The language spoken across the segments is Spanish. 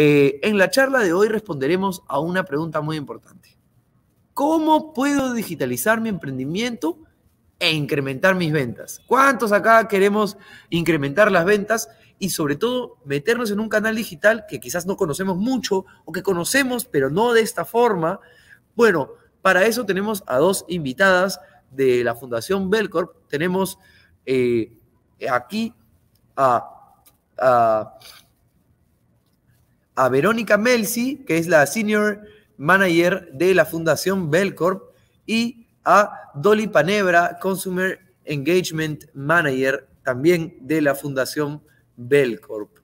Eh, en la charla de hoy responderemos a una pregunta muy importante. ¿Cómo puedo digitalizar mi emprendimiento e incrementar mis ventas? ¿Cuántos acá queremos incrementar las ventas y sobre todo meternos en un canal digital que quizás no conocemos mucho o que conocemos pero no de esta forma? Bueno, para eso tenemos a dos invitadas de la Fundación Belcorp. Tenemos eh, aquí a a Verónica Melzi, que es la senior manager de la Fundación Belcorp, y a Dolly Panebra, Consumer Engagement Manager, también de la Fundación Belcorp.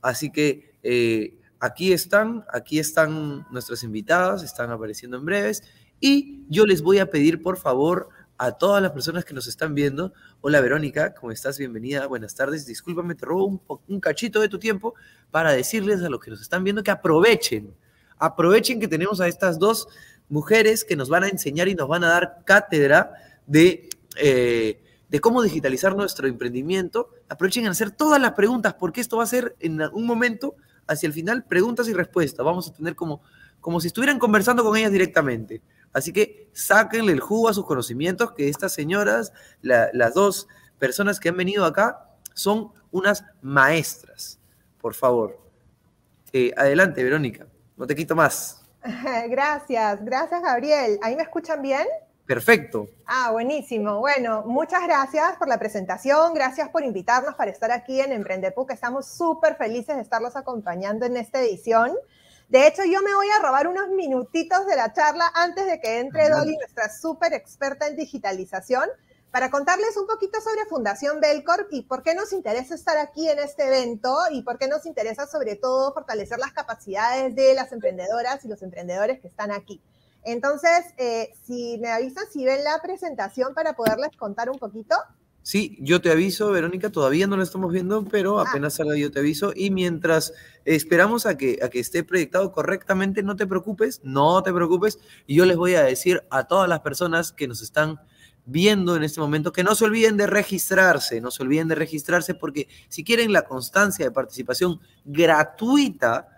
Así que eh, aquí están, aquí están nuestras invitadas, están apareciendo en breves, y yo les voy a pedir, por favor, a todas las personas que nos están viendo. Hola Verónica, ¿cómo estás? Bienvenida, buenas tardes. Discúlpame, te robo un, cachito de tu tiempo para decirles a los que nos están viendo que aprovechen, aprovechen que tenemos a estas dos mujeres que nos van a enseñar y nos van a dar cátedra de, eh, de cómo digitalizar nuestro emprendimiento. Aprovechen a hacer todas las preguntas, porque esto va a ser en un momento, hacia el final, preguntas y respuestas. Vamos a tener como, como si estuvieran conversando con ellas directamente. Así que sáquenle el jugo a sus conocimientos, que estas señoras, las dos personas que han venido acá, son unas maestras. Por favor. Eh, adelante, Verónica. No te quito más. Gracias, gracias, Gabriel. ¿Ahí me escuchan bien? Perfecto. Ah, buenísimo. Bueno, muchas gracias por la presentación, gracias por invitarnos para estar aquí en Emprendepu, que estamos súper felices de estarlos acompañando en esta edición. De hecho, yo me voy a robar unos minutitos de la charla antes de que entre Dolly, nuestra súper experta en digitalización, para contarles un poquito sobre Fundación Belcorp y por qué nos interesa estar aquí en este evento y por qué nos interesa sobre todo fortalecer las capacidades de las emprendedoras y los emprendedores que están aquí. Entonces, eh, si me avisan si ven la presentación para poderles contar un poquito. Sí, yo te aviso, Verónica, todavía no la estamos viendo, pero ah. apenas salga yo te aviso. Y mientras esperamos a que, a que esté proyectado correctamente, no te preocupes, no te preocupes. Y yo les voy a decir a todas las personas que nos están viendo en este momento, que no se olviden de registrarse, no se olviden de registrarse porque si quieren la constancia de participación gratuita,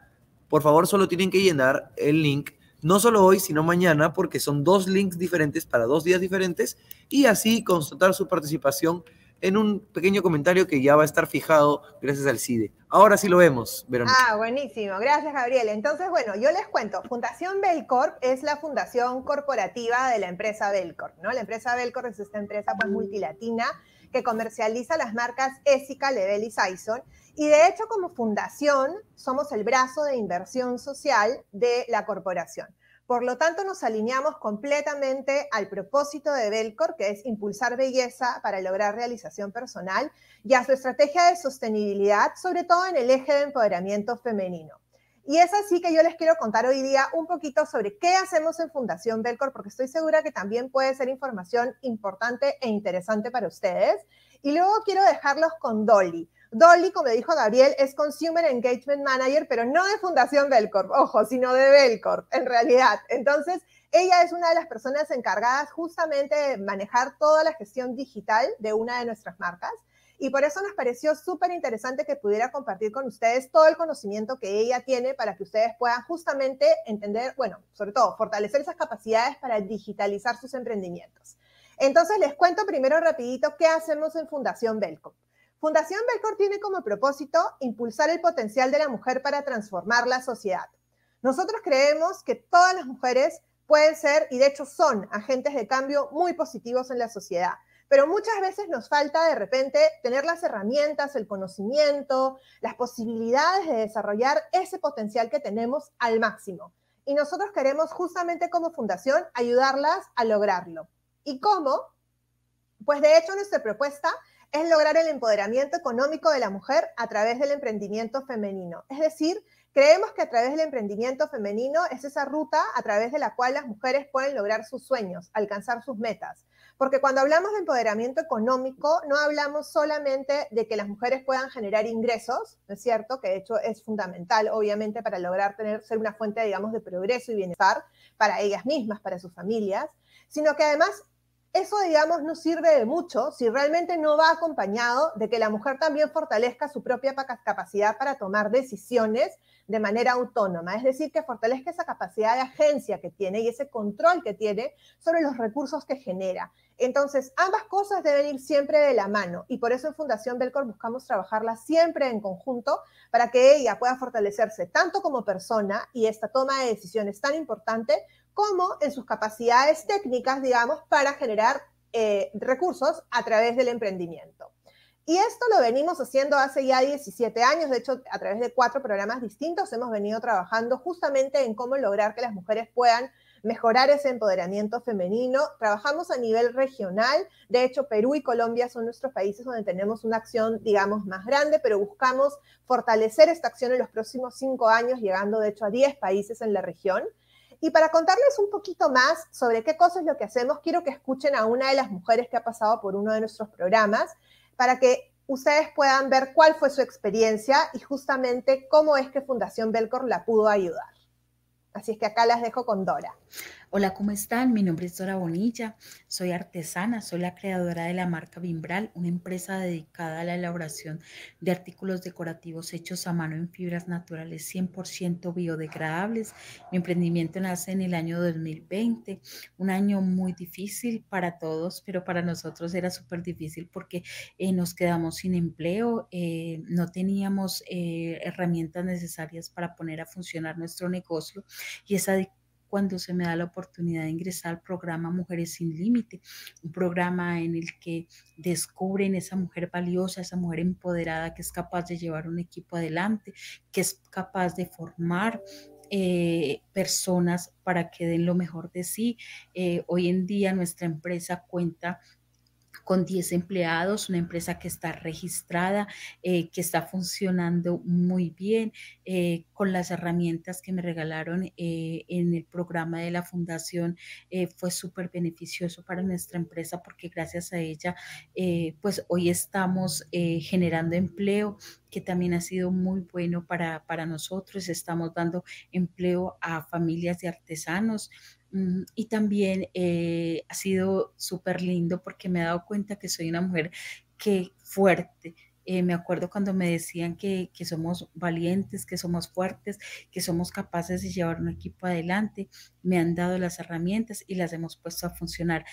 por favor solo tienen que llenar el link no solo hoy, sino mañana, porque son dos links diferentes para dos días diferentes y así constatar su participación en un pequeño comentario que ya va a estar fijado gracias al CIDE. Ahora sí lo vemos, Verónica. Ah, buenísimo. Gracias, Gabriel. Entonces, bueno, yo les cuento. Fundación Belcorp es la fundación corporativa de la empresa Belcorp, ¿no? La empresa Belcorp es esta empresa pues multilatina que comercializa las marcas Ésica, Level y Saison. Y de hecho, como fundación, somos el brazo de inversión social de la corporación. Por lo tanto, nos alineamos completamente al propósito de Belcor, que es impulsar belleza para lograr realización personal, y a su estrategia de sostenibilidad, sobre todo en el eje de empoderamiento femenino. Y es así que yo les quiero contar hoy día un poquito sobre qué hacemos en Fundación Belcor, porque estoy segura que también puede ser información importante e interesante para ustedes. Y luego quiero dejarlos con Dolly. Dolly, como dijo Gabriel, es Consumer Engagement Manager, pero no de Fundación Belcor, ojo, sino de Belcor en realidad. Entonces, ella es una de las personas encargadas justamente de manejar toda la gestión digital de una de nuestras marcas. Y por eso nos pareció súper interesante que pudiera compartir con ustedes todo el conocimiento que ella tiene para que ustedes puedan justamente entender, bueno, sobre todo fortalecer esas capacidades para digitalizar sus emprendimientos. Entonces les cuento primero rapidito qué hacemos en Fundación Belcom. Fundación Belco tiene como propósito impulsar el potencial de la mujer para transformar la sociedad. Nosotros creemos que todas las mujeres pueden ser y de hecho son agentes de cambio muy positivos en la sociedad pero muchas veces nos falta de repente tener las herramientas, el conocimiento, las posibilidades de desarrollar ese potencial que tenemos al máximo. Y nosotros queremos justamente como fundación ayudarlas a lograrlo. ¿Y cómo? Pues de hecho nuestra propuesta es lograr el empoderamiento económico de la mujer a través del emprendimiento femenino. Es decir, creemos que a través del emprendimiento femenino es esa ruta a través de la cual las mujeres pueden lograr sus sueños, alcanzar sus metas. Porque cuando hablamos de empoderamiento económico, no hablamos solamente de que las mujeres puedan generar ingresos, es cierto? Que de hecho es fundamental, obviamente, para lograr tener, ser una fuente, digamos, de progreso y bienestar para ellas mismas, para sus familias, sino que además eso, digamos, no sirve de mucho si realmente no va acompañado de que la mujer también fortalezca su propia capacidad para tomar decisiones de manera autónoma, es decir, que fortalezca esa capacidad de agencia que tiene y ese control que tiene sobre los recursos que genera. Entonces, ambas cosas deben ir siempre de la mano y por eso en Fundación Belcor buscamos trabajarla siempre en conjunto para que ella pueda fortalecerse tanto como persona y esta toma de decisiones tan importante como en sus capacidades técnicas, digamos, para generar eh, recursos a través del emprendimiento. Y esto lo venimos haciendo hace ya 17 años, de hecho, a través de cuatro programas distintos hemos venido trabajando justamente en cómo lograr que las mujeres puedan mejorar ese empoderamiento femenino. Trabajamos a nivel regional, de hecho, Perú y Colombia son nuestros países donde tenemos una acción, digamos, más grande, pero buscamos fortalecer esta acción en los próximos cinco años, llegando, de hecho, a 10 países en la región. Y para contarles un poquito más sobre qué cosas es lo que hacemos, quiero que escuchen a una de las mujeres que ha pasado por uno de nuestros programas para que ustedes puedan ver cuál fue su experiencia y justamente cómo es que Fundación Belcor la pudo ayudar. Así es que acá las dejo con Dora. Hola, ¿cómo están? Mi nombre es Dora Bonilla, soy artesana, soy la creadora de la marca Vimbral, una empresa dedicada a la elaboración de artículos decorativos hechos a mano en fibras naturales 100% biodegradables. Mi emprendimiento nace en el año 2020, un año muy difícil para todos, pero para nosotros era súper difícil porque eh, nos quedamos sin empleo, eh, no teníamos eh, herramientas necesarias para poner a funcionar nuestro negocio y esa cuando se me da la oportunidad de ingresar al programa Mujeres sin Límite, un programa en el que descubren esa mujer valiosa, esa mujer empoderada que es capaz de llevar un equipo adelante, que es capaz de formar eh, personas para que den lo mejor de sí. Eh, hoy en día nuestra empresa cuenta con 10 empleados, una empresa que está registrada, eh, que está funcionando muy bien, eh, con las herramientas que me regalaron eh, en el programa de la fundación, fue súper beneficioso para nuestra empresa porque gracias a ella, pues hoy estamos generando empleo, que también ha sido muy bueno para, para nosotros. Estamos dando empleo a familias de artesanos, Mm, y también eh, ha sido súper lindo porque me he dado cuenta que soy una mujer que fuerte. Eh, me acuerdo cuando me decían que, que, somos valientes, que somos fuertes, que somos capaces de llevar un equipo adelante. Me han dado las herramientas y las hemos puesto a funcionar.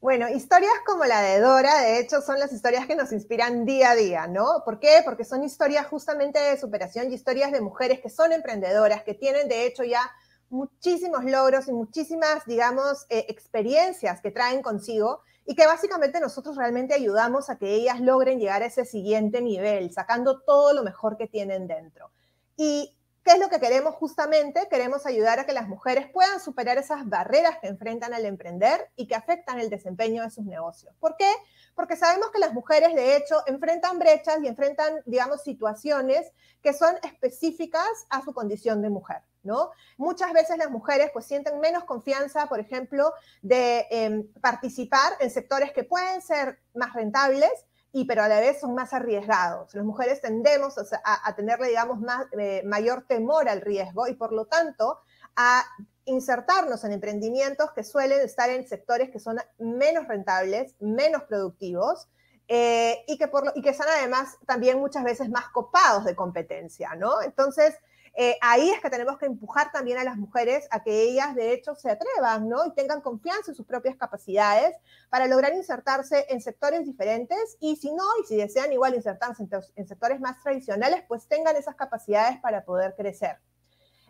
Bueno, historias como la de Dora, de hecho, son las historias que nos inspiran día a día, ¿no? ¿Por qué? Porque son historias justamente de superación y historias de mujeres que son emprendedoras, que tienen de hecho ya muchísimos logros y muchísimas, digamos, eh, experiencias que traen consigo y que básicamente nosotros realmente ayudamos a que ellas logren llegar a ese siguiente nivel, sacando todo lo mejor que tienen dentro. Y ¿Qué es lo que queremos justamente? Queremos ayudar a que las mujeres puedan superar esas barreras que enfrentan al emprender y que afectan el desempeño de sus negocios. ¿Por qué? Porque sabemos que las mujeres, de hecho, enfrentan brechas y enfrentan, digamos, situaciones que son específicas a su condición de mujer. ¿No? Muchas veces las mujeres pues sienten menos confianza, por ejemplo, de em, participar en sectores que pueden ser más rentables, y pero a la vez son más arriesgados. Las mujeres tendemos a, tenerle, digamos, más, eh, mayor temor al riesgo y por lo tanto a insertarnos en emprendimientos que suelen estar en sectores que son menos rentables, menos productivos, eh, y, que por y que están además también muchas veces más copados de competencia, ¿no? Entonces, eh, ahí es que tenemos que empujar también a las mujeres a que ellas de hecho se atrevan, ¿no? Y tengan confianza en sus propias capacidades para lograr insertarse en sectores diferentes y si no, y si desean igual insertarse en, sectores más tradicionales, pues tengan esas capacidades para poder crecer.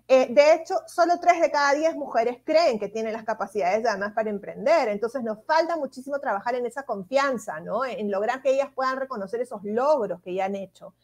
Eh, de hecho, solo tres de cada diez mujeres creen que tienen las capacidades además para emprender. Entonces nos falta muchísimo trabajar en esa confianza, ¿no? En lograr que ellas puedan reconocer esos logros que ya han hecho.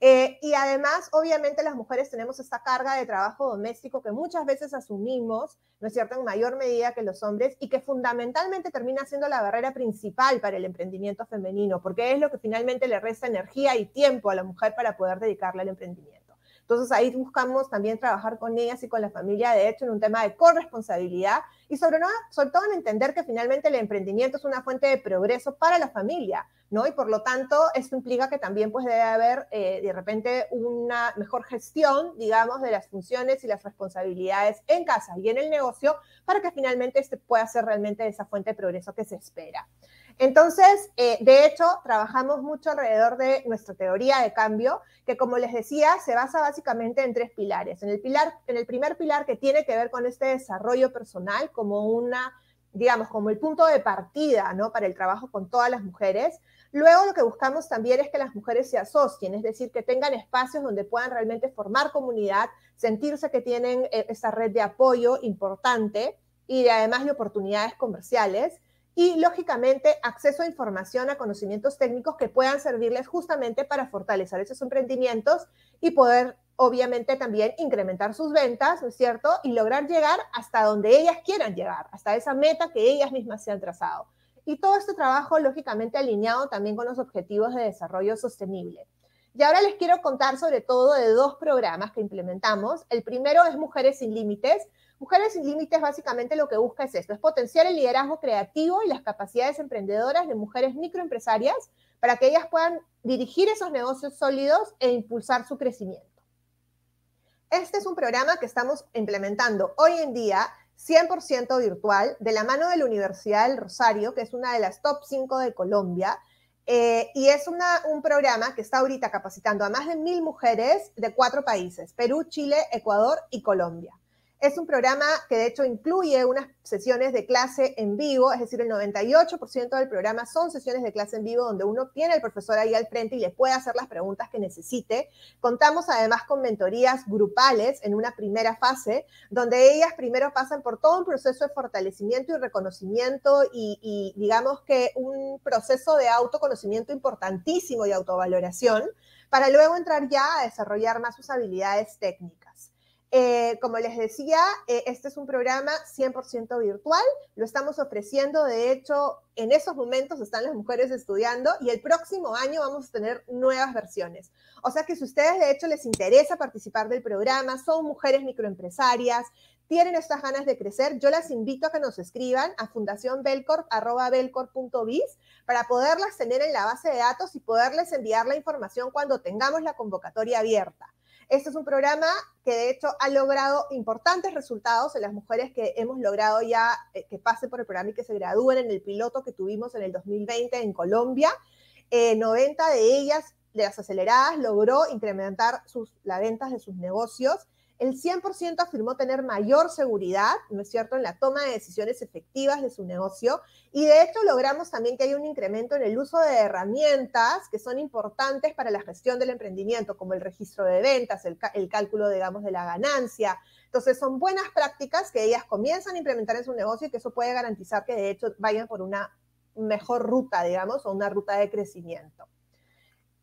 Eh, y además, obviamente, las mujeres tenemos esta carga de trabajo doméstico que muchas veces asumimos, ¿no es cierto?, en mayor medida que los hombres y que fundamentalmente termina siendo la barrera principal para el emprendimiento femenino, porque es lo que finalmente le resta energía y tiempo a la mujer para poder dedicarle al emprendimiento. Entonces ahí buscamos también trabajar con ellas y con la familia, de hecho, en un tema de corresponsabilidad y sobre, sobre todo en entender que finalmente el emprendimiento es una fuente de progreso para la familia, ¿no? Y por lo tanto, esto implica que también pues debe haber eh, de repente una mejor gestión, digamos, de las funciones y las responsabilidades en casa y en el negocio para que finalmente este pueda ser realmente esa fuente de progreso que se espera. Entonces, eh, de hecho, trabajamos mucho alrededor de nuestra teoría de cambio, que como les decía, se basa básicamente en tres pilares. En el, primer pilar que tiene que ver con este desarrollo personal como una digamos, como el punto de partida, Para el trabajo con todas las mujeres. Luego lo que buscamos también es que las mujeres se asocien, es decir, que tengan espacios donde puedan realmente formar comunidad, sentirse que tienen eh, esa red de apoyo importante y además de oportunidades comerciales y, lógicamente, acceso a información, a conocimientos técnicos que puedan servirles justamente para fortalecer esos emprendimientos y poder, obviamente, también incrementar sus ventas, ¿no es cierto? Y lograr llegar hasta donde ellas quieran llegar, hasta esa meta que ellas mismas se han trazado. Y todo este trabajo, lógicamente, alineado también con los objetivos de desarrollo sostenible. Y ahora les quiero contar sobre todo de dos programas que implementamos. El primero es Mujeres sin Límites, Mujeres sin Límites básicamente lo que busca es esto, es potenciar el liderazgo creativo y las capacidades emprendedoras de mujeres microempresarias para que ellas puedan dirigir esos negocios sólidos e impulsar su crecimiento. Este es un programa que estamos implementando hoy en día 100% virtual de la mano de la Universidad del Rosario, que es una de las top 5 de Colombia. Eh, y es un programa que está ahorita capacitando a más de mil mujeres de cuatro países, Perú, Chile, Ecuador y Colombia. Es un programa que de hecho incluye unas sesiones de clase en vivo, es decir, el 98% del programa son sesiones de clase en vivo donde uno tiene al profesor ahí al frente y le puede hacer las preguntas que necesite. Contamos además con mentorías grupales en una primera fase, donde ellas primero pasan por todo un proceso de fortalecimiento y reconocimiento y, y digamos que un proceso de autoconocimiento importantísimo y autovaloración, para luego entrar ya a desarrollar más sus habilidades técnicas. Eh, como les decía, eh, este es un programa 100% virtual, lo estamos ofreciendo, de hecho, en esos momentos están las mujeres estudiando y el próximo año vamos a tener nuevas versiones. O sea que si ustedes de hecho les interesa participar del programa, son mujeres microempresarias, tienen estas ganas de crecer, yo las invito a que nos escriban a fundacionbelcorp.biz para poderlas tener en la base de datos y poderles enviar la información cuando tengamos la convocatoria abierta. Este es un programa que de hecho ha logrado importantes resultados en las mujeres que hemos logrado ya eh, que pasen por el programa y que se gradúen en el piloto que tuvimos en el 2020 en Colombia. 90 eh, de ellas, de las aceleradas, logró incrementar las ventas de sus negocios el 100% afirmó tener mayor seguridad, ¿no es cierto?, en la toma de decisiones efectivas de su negocio. Y de hecho logramos también que haya un incremento en el uso de herramientas que son importantes para la gestión del emprendimiento, como el registro de ventas, el, el cálculo, digamos, de la ganancia. Entonces son buenas prácticas que ellas comienzan a implementar en su negocio y que eso puede garantizar que de hecho vayan por una mejor ruta, digamos, o una ruta de crecimiento.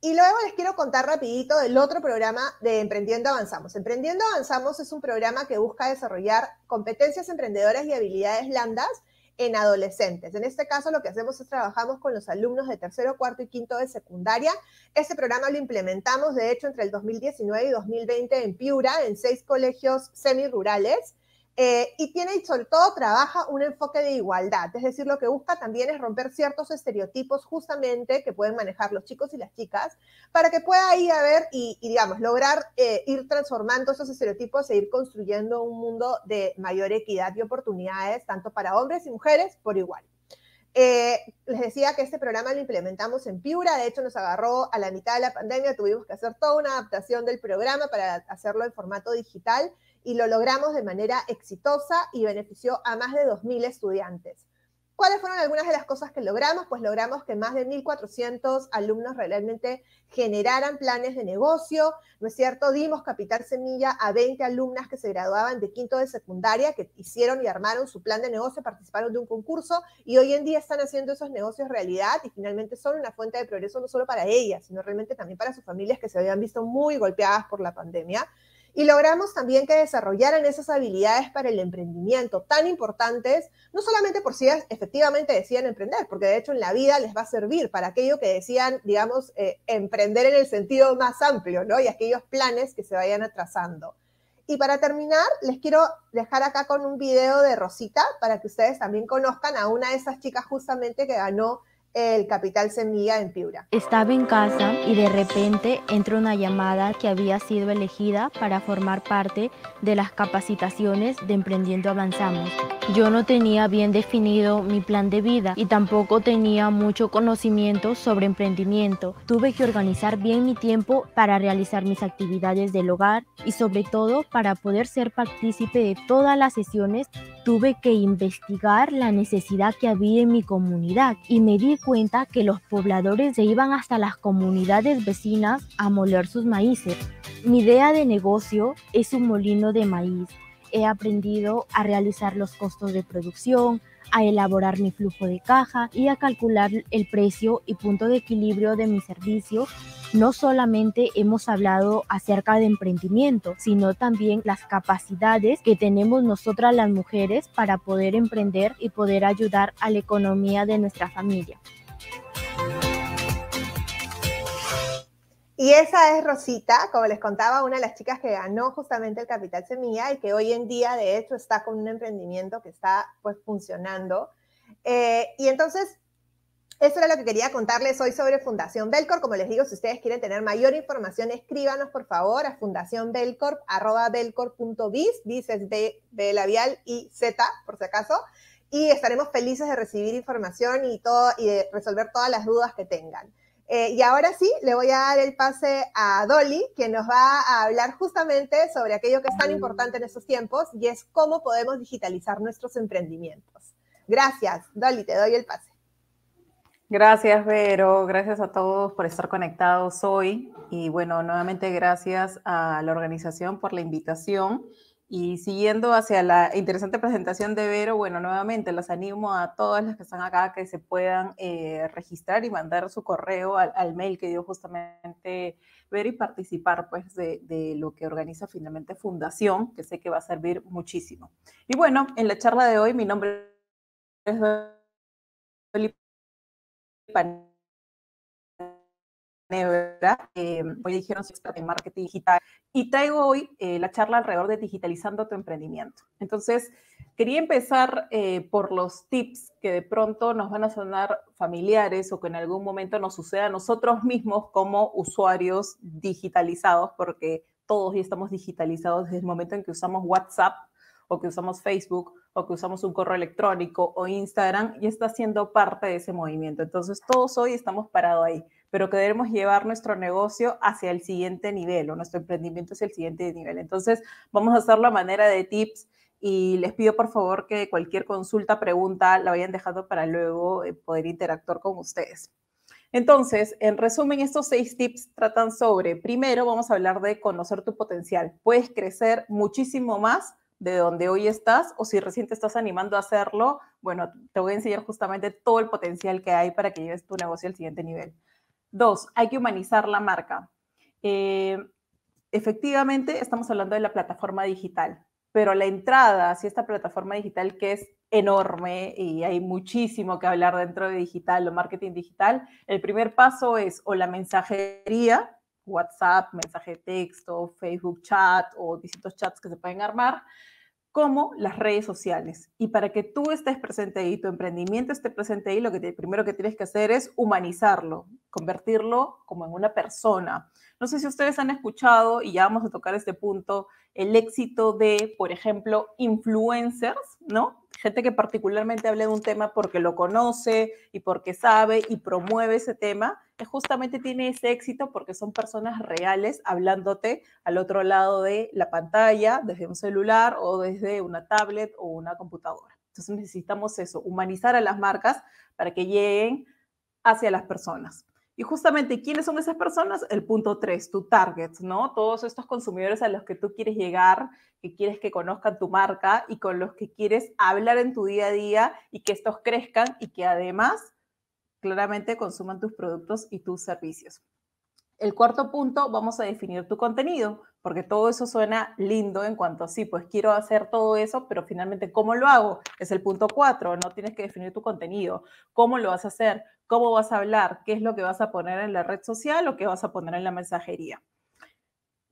Y luego les quiero contar rapidito del otro programa de Emprendiendo Avanzamos. Emprendiendo Avanzamos es un programa que busca desarrollar competencias emprendedoras y habilidades blandas en adolescentes. En este caso lo que hacemos es trabajamos con los alumnos de tercero, cuarto y quinto de secundaria. Este programa lo implementamos, de hecho, entre el 2019 y 2020 en Piura, en seis colegios semirurales. Eh, y tiene y sobre todo trabaja un enfoque de igualdad, es decir, lo que busca también es romper ciertos estereotipos justamente que pueden manejar los chicos y las chicas para que pueda ahí a y, y digamos, lograr eh, ir transformando esos estereotipos e ir construyendo un mundo de mayor equidad y oportunidades tanto para hombres y mujeres por igual. Eh, les decía que este programa lo implementamos en Piura, de hecho nos agarró a la mitad de la pandemia, tuvimos que hacer toda una adaptación del programa para hacerlo en formato digital y lo logramos de manera exitosa y benefició a más de 2.000 estudiantes. ¿Cuáles fueron algunas de las cosas que logramos? Pues logramos que más de 1.400 alumnos realmente generaran planes de negocio, ¿no es cierto? Dimos capital semilla a 20 alumnas que se graduaban de quinto de secundaria, que hicieron y armaron su plan de negocio, participaron de un concurso y hoy en día están haciendo esos negocios realidad y finalmente son una fuente de progreso no solo para ellas, sino realmente también para sus familias que se habían visto muy golpeadas por la pandemia. Y logramos también que desarrollaran esas habilidades para el emprendimiento tan importantes, no solamente por si efectivamente decían emprender, porque de hecho en la vida les va a servir para aquello que decían, digamos, eh, emprender en el sentido más amplio, ¿no? Y aquellos planes que se vayan atrasando. Y para terminar, les quiero dejar acá con un video de Rosita para que ustedes también conozcan a una de esas chicas justamente que ganó el Capital Semilla en Piura. Estaba en casa y de repente entró una llamada que había sido elegida para formar parte de las capacitaciones de Emprendiendo Avanzamos. Yo no tenía bien definido mi plan de vida y tampoco tenía mucho conocimiento sobre emprendimiento. Tuve que organizar bien mi tiempo para realizar mis actividades del hogar y sobre todo para poder ser partícipe de todas las sesiones tuve que investigar la necesidad que había en mi comunidad y me di cuenta que los pobladores se iban hasta las comunidades vecinas a moler sus maíces. Mi idea de negocio es un molino de maíz. He aprendido a realizar los costos de producción, a elaborar mi flujo de caja y a calcular el precio y punto de equilibrio de mi servicio no solamente hemos hablado acerca de emprendimiento, sino también las capacidades que tenemos nosotras las mujeres para poder emprender y poder ayudar a la economía de nuestra familia. Y esa es Rosita, como les contaba, una de las chicas que ganó justamente el Capital Semilla y que hoy en día, de hecho, está con un emprendimiento que está pues funcionando. Eh, y entonces, eso era lo que quería contarles hoy sobre Fundación Belcor. Como les digo, si ustedes quieren tener mayor información, escríbanos por favor a fundacionbelcorp.biz, dices de B labial y Z, por si acaso, y estaremos felices de recibir información y, todo, y de resolver todas las dudas que tengan. Eh, y ahora sí, le voy a dar el pase a Dolly, que nos va a hablar justamente sobre aquello que es tan importante en estos tiempos y es cómo podemos digitalizar nuestros emprendimientos. Gracias, Dolly, te doy el pase. Gracias, Vero. Gracias a todos por estar conectados hoy. Y bueno, nuevamente gracias a la organización por la invitación. Y siguiendo hacia la interesante presentación de Vero, bueno, nuevamente las animo a todas las que están acá que se puedan eh, registrar y mandar su correo al, mail que dio justamente Vero y participar pues de, lo que organiza finalmente Fundación, que sé que va a servir muchísimo. Y bueno, en la charla de hoy mi nombre es Felipe verdad em, hoy dijeron si está en marketing digital y traigo hoy eh, la charla alrededor de digitalizando tu emprendimiento. Entonces, quería empezar eh, por los tips que de pronto nos van a sonar familiares o que en algún momento nos suceda a nosotros mismos como usuarios digitalizados, porque todos ya estamos digitalizados desde el momento en que usamos WhatsApp o que usamos Facebook o que usamos un correo electrónico o Instagram y está siendo parte de ese movimiento. Entonces todos hoy estamos parados ahí, pero queremos llevar nuestro negocio hacia el siguiente nivel o nuestro emprendimiento hacia el siguiente nivel. Entonces vamos a hacer la manera de tips y les pido por favor que cualquier consulta, pregunta la vayan dejando para luego eh, poder interactuar con ustedes. Entonces, en resumen, estos seis tips tratan sobre, primero vamos a hablar de conocer tu potencial. Puedes crecer muchísimo más de donde hoy estás o si recién te estás animando a hacerlo, bueno, te voy a enseñar justamente todo el potencial que hay para que lleves tu negocio al siguiente nivel. Dos, hay que humanizar la marca. Eh, efectivamente, estamos hablando de la plataforma digital, pero la entrada hacia esta plataforma digital que es enorme y hay muchísimo que hablar dentro de digital o marketing digital, el primer paso es o la mensajería, WhatsApp, mensaje de texto, Facebook chat o distintos chats que se pueden armar, como las redes sociales. Y para que tú estés presente ahí, tu emprendimiento esté presente ahí, lo que primero que tienes que hacer es humanizarlo, convertirlo como en una persona. No sé si ustedes han escuchado, y ya vamos a tocar este punto, el éxito de, por ejemplo, influencers, ¿no? gente que particularmente hable de un tema porque lo conoce y porque sabe y promueve ese tema, que justamente tiene ese éxito porque son personas reales hablándote al otro lado de la pantalla, desde un celular o desde una tablet o una computadora. Entonces necesitamos eso, humanizar a las marcas para que lleguen hacia las personas. Y justamente, ¿quiénes son esas personas? El punto 3, tu target, ¿no? Todos estos consumidores a los que tú quieres llegar, que quieres que conozcan tu marca y con los que quieres hablar en tu día a día y que estos crezcan y que además claramente consuman tus productos y tus servicios. El cuarto punto, vamos a definir tu contenido, porque todo eso suena lindo en cuanto a sí, pues quiero hacer todo eso, pero finalmente, ¿cómo lo hago? Es el punto cuatro, no tienes que definir tu contenido, cómo lo vas a hacer, cómo vas a hablar, qué es lo que vas a poner en la red social o qué vas a poner en la mensajería.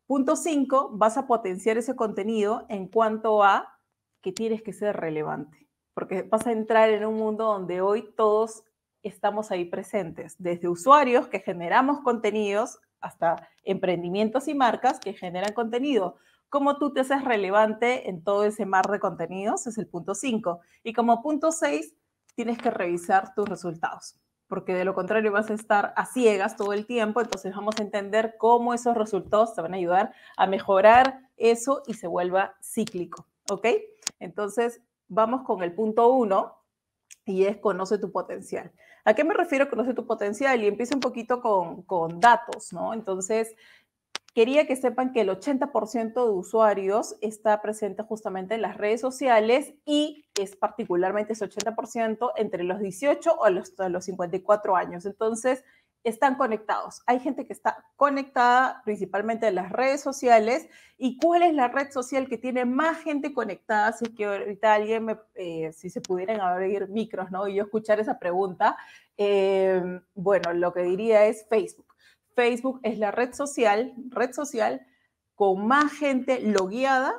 Punto cinco, vas a potenciar ese contenido en cuanto a que tienes que ser relevante, porque vas a entrar en un mundo donde hoy todos estamos ahí presentes, desde usuarios que generamos contenidos hasta emprendimientos y marcas que generan contenido. Cómo tú te haces relevante en todo ese mar de contenidos es el punto 5. Y como punto 6, tienes que revisar tus resultados, porque de lo contrario vas a estar a ciegas todo el tiempo, entonces vamos a entender cómo esos resultados te van a ayudar a mejorar eso y se vuelva cíclico, ¿ok? Entonces, vamos con el punto 1 y es conoce tu potencial. ¿A qué me refiero? Conoce tu potencial y empiezo un poquito con, datos, ¿no? Entonces, quería que sepan que el 80% de usuarios está presente justamente en las redes sociales y es particularmente ese 80% entre los 18 o los, los 54 años. Entonces, están conectados. Hay gente que está conectada principalmente en las redes sociales. ¿Y cuál es la red social que tiene más gente conectada? Si es que ahorita alguien, me, eh, si se pudieran abrir micros, ¿no? Y yo escuchar esa pregunta, em, bueno, lo que diría es Facebook. Facebook es la red social, red social con más gente logueada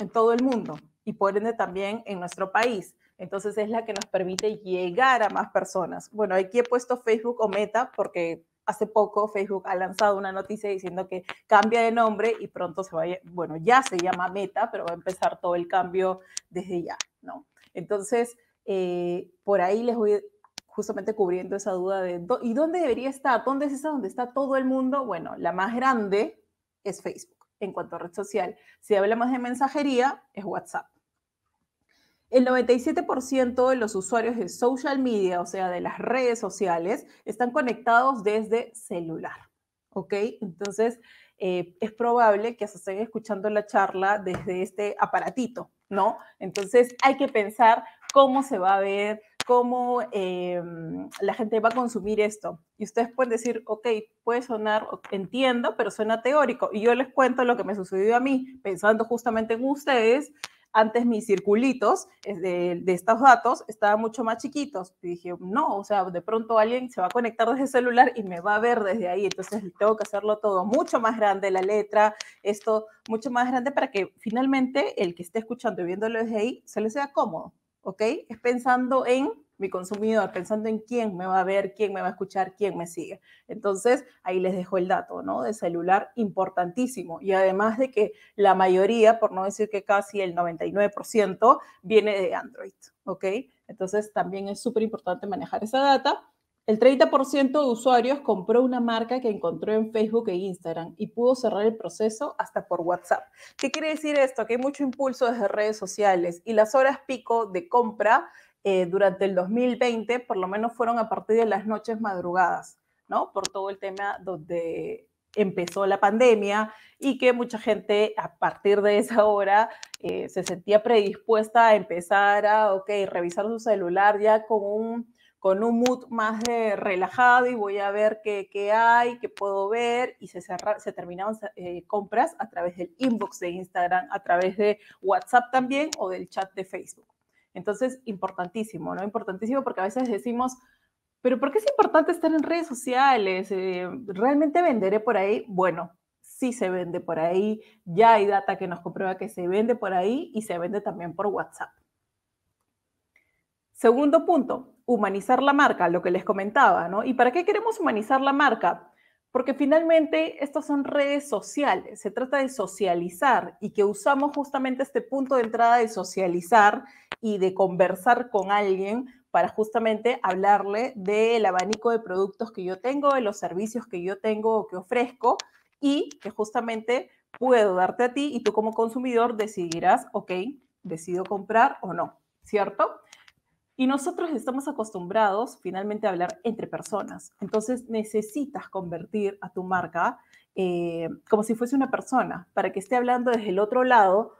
en todo el mundo y por ende también en nuestro país. Entonces es la que nos permite llegar a más personas. Bueno, aquí he puesto Facebook o Meta porque hace poco Facebook ha lanzado una noticia diciendo que cambia de nombre y pronto se va bueno, ya se llama Meta, pero va a empezar todo el cambio desde ya, ¿no? Entonces, eh, por ahí les voy justamente cubriendo esa duda de, ¿y dónde debería estar? ¿Dónde es esa donde está todo el mundo? Bueno, la más grande es Facebook en cuanto a red social. Si hablamos de mensajería, es WhatsApp. El 97% de los usuarios de social media, o sea, de las redes sociales, están conectados desde celular. ¿Ok? Entonces, eh, es probable que se estén escuchando la charla desde este aparatito, ¿no? Entonces, hay que pensar cómo se va a ver, cómo em, la gente va a consumir esto. Y ustedes pueden decir, ok, puede sonar, entiendo, pero suena teórico. Y yo les cuento lo que me sucedió a mí, pensando justamente en ustedes antes mis circulitos de, estos datos estaban mucho más chiquitos. Y dije, no, o sea, de pronto alguien se va a conectar desde el celular y me va a ver desde ahí. Entonces tengo que hacerlo todo mucho más grande, la letra, esto mucho más grande para que finalmente el que esté escuchando y viéndolo desde ahí se le sea cómodo, ¿ok? Es pensando en mi consumidor, pensando en quién me va a ver, quién me va a escuchar, quién me sigue. Entonces, ahí les dejo el dato, ¿no? De celular importantísimo. Y además de que la mayoría, por no decir que casi el 99%, viene de Android, ¿ok? Entonces, también es súper importante manejar esa data. El 30% de usuarios compró una marca que encontró en Facebook e Instagram y pudo cerrar el proceso hasta por WhatsApp. ¿Qué quiere decir esto? Que hay mucho impulso desde redes sociales y las horas pico de compra eh, durante el 2020, por lo menos fueron a partir de las noches madrugadas, ¿no? Por todo el tema donde empezó la pandemia y que mucha gente a partir de esa hora eh, se sentía predispuesta a empezar a, ok, revisar su celular ya con un, con un mood más relajado y voy a ver qué, qué hay, qué puedo ver y se, terminaron se eh, compras a través del inbox de Instagram, a través de WhatsApp también o del chat de Facebook. Entonces, importantísimo, ¿no? Importantísimo porque a veces decimos, pero ¿por qué es importante estar en redes sociales? Eh, ¿Realmente venderé por ahí? Bueno, sí se vende por ahí, ya hay data que nos comprueba que se vende por ahí y se vende también por WhatsApp. Segundo punto, humanizar la marca, lo que les comentaba, ¿no? ¿Y para qué queremos humanizar la marca? porque finalmente estas son redes sociales, se trata de socializar y que usamos justamente este punto de entrada de socializar y de conversar con alguien para justamente hablarle del abanico de productos que yo tengo, de los servicios que yo tengo o que ofrezco y que justamente puedo darte a ti y tú como consumidor decidirás, ok, decido comprar o no, ¿cierto? Y nosotros estamos acostumbrados finalmente a hablar entre personas. Entonces necesitas convertir a tu marca eh, como si fuese una persona para que esté hablando desde el otro lado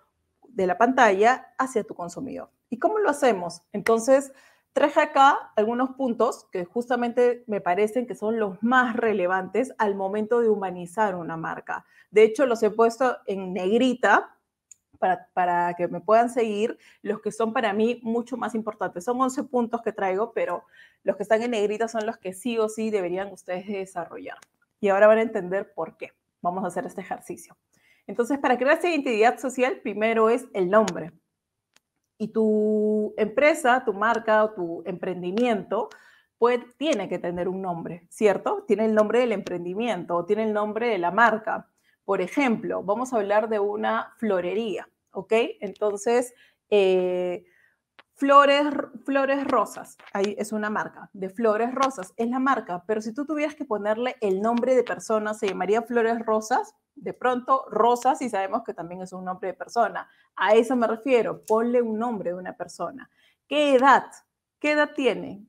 de la pantalla hacia tu consumidor. ¿Y cómo lo hacemos? Entonces traje acá algunos puntos que justamente me parecen que son los más relevantes al momento de humanizar una marca. De hecho, los he puesto en negrita para, que me puedan seguir los que son para mí mucho más importantes. Son 11 puntos que traigo, pero los que están en negrita son los que sí o sí deberían ustedes desarrollar. Y ahora van a entender por qué. Vamos a hacer este ejercicio. Entonces, para crear esa identidad social, primero es el nombre. Y tu empresa, tu marca o tu emprendimiento puede, tiene que tener un nombre, ¿cierto? Tiene el nombre del emprendimiento o tiene el nombre de la marca por ejemplo, vamos a hablar de una florería, ¿ok? Entonces, eh, flores, flores rosas, ahí es una marca, de flores rosas, es la marca, pero si tú tuvieras que ponerle el nombre de persona, se llamaría flores rosas, de pronto rosas y sabemos que también es un nombre de persona. A eso me refiero, ponle un nombre de una persona. ¿Qué edad? ¿Qué edad tiene?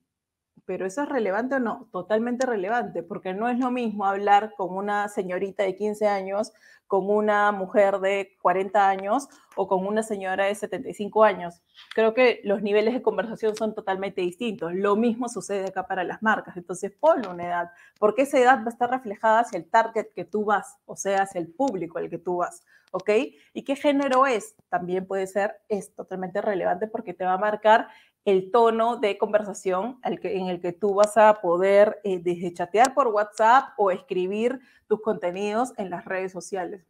pero eso es relevante o no, totalmente relevante, porque no es lo mismo hablar con una señorita de 15 años, con una mujer de 40 años o con una señora de 75 años. Creo que los niveles de conversación son totalmente distintos. Lo mismo sucede acá para las marcas. Entonces, por una edad, porque esa edad va a estar reflejada hacia el target que tú vas, o sea, hacia el público al que tú vas, ¿ok? ¿Y qué género es? También puede ser, es totalmente relevante porque te va a marcar el tono de conversación en el que tú vas a poder eh, desde chatear por WhatsApp o escribir tus contenidos en las redes sociales.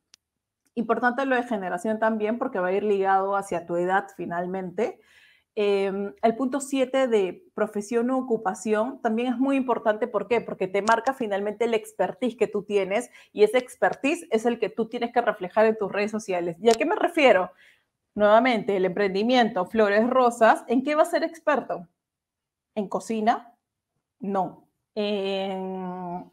Importante lo de generación también porque va a ir ligado hacia tu edad finalmente. Em, el punto 7 de profesión o ocupación también es muy importante. ¿Por qué? Porque te marca finalmente el expertise que tú tienes y ese expertise es el que tú tienes que reflejar en tus redes sociales. ¿Y a qué me refiero? Nuevamente, el emprendimiento Flores Rosas, ¿en qué va a ser experto? ¿En cocina? No. ¿En,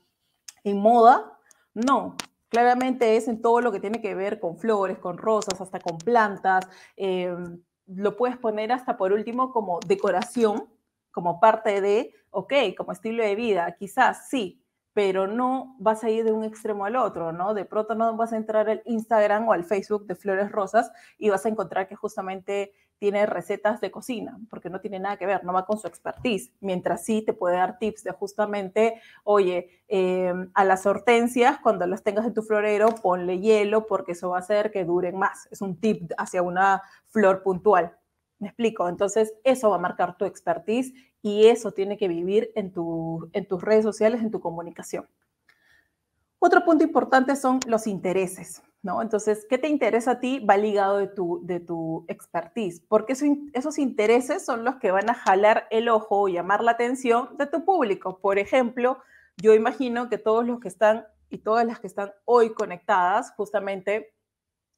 moda? No claramente es en todo lo que tiene que ver con flores, con rosas, hasta con plantas. Em, lo puedes poner hasta por último como decoración, como parte de, ok, como estilo de vida, quizás sí, pero no vas a ir de un extremo al otro, ¿no? De pronto no vas a entrar al Instagram o al Facebook de Flores Rosas y vas a encontrar que justamente tiene recetas de cocina, porque no tiene nada que ver, no va con su expertise, mientras sí te puede dar tips de justamente, oye, eh, a las hortensias, cuando las tengas en tu florero, ponle hielo porque eso va a hacer que duren más. Es un tip hacia una flor puntual. Me explico. Entonces, eso va a marcar tu expertise y eso tiene que vivir en, tu, en tus redes sociales, en tu comunicación. Otro punto importante son los intereses, ¿no? Entonces, ¿qué te interesa a ti? Va ligado de tu, de tu expertise, porque esos intereses son los que van a jalar el ojo o llamar la atención de tu público. Por ejemplo, yo imagino que todos los que están y todas las que están hoy conectadas justamente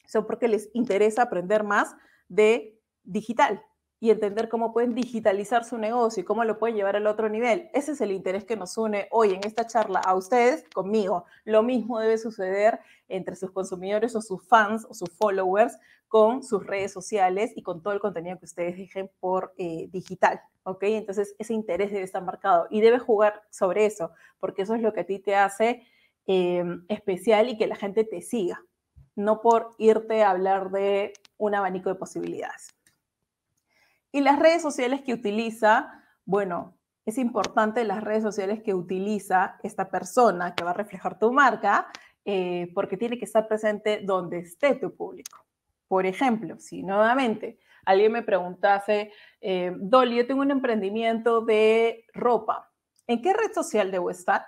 son porque les interesa aprender más de digital y entender cómo pueden digitalizar su negocio y cómo lo pueden llevar al otro nivel. Ese es el interés que nos une hoy en esta charla a ustedes conmigo. Lo mismo debe suceder entre sus consumidores o sus fans o sus followers con sus redes sociales y con todo el contenido que ustedes dejen por eh, digital. ¿Ok? Entonces ese interés debe estar marcado y debe jugar sobre eso, porque eso es lo que a ti te hace eh, especial y que la gente te siga, no por irte a hablar de un abanico de posibilidades. Y las redes sociales que utiliza, bueno, es importante las redes sociales que utiliza esta persona que va a reflejar tu marca, eh, porque tiene que estar presente donde esté tu público. Por ejemplo, si nuevamente alguien me preguntase, eh, Dolly, yo tengo un emprendimiento de ropa, ¿en qué red social debo estar?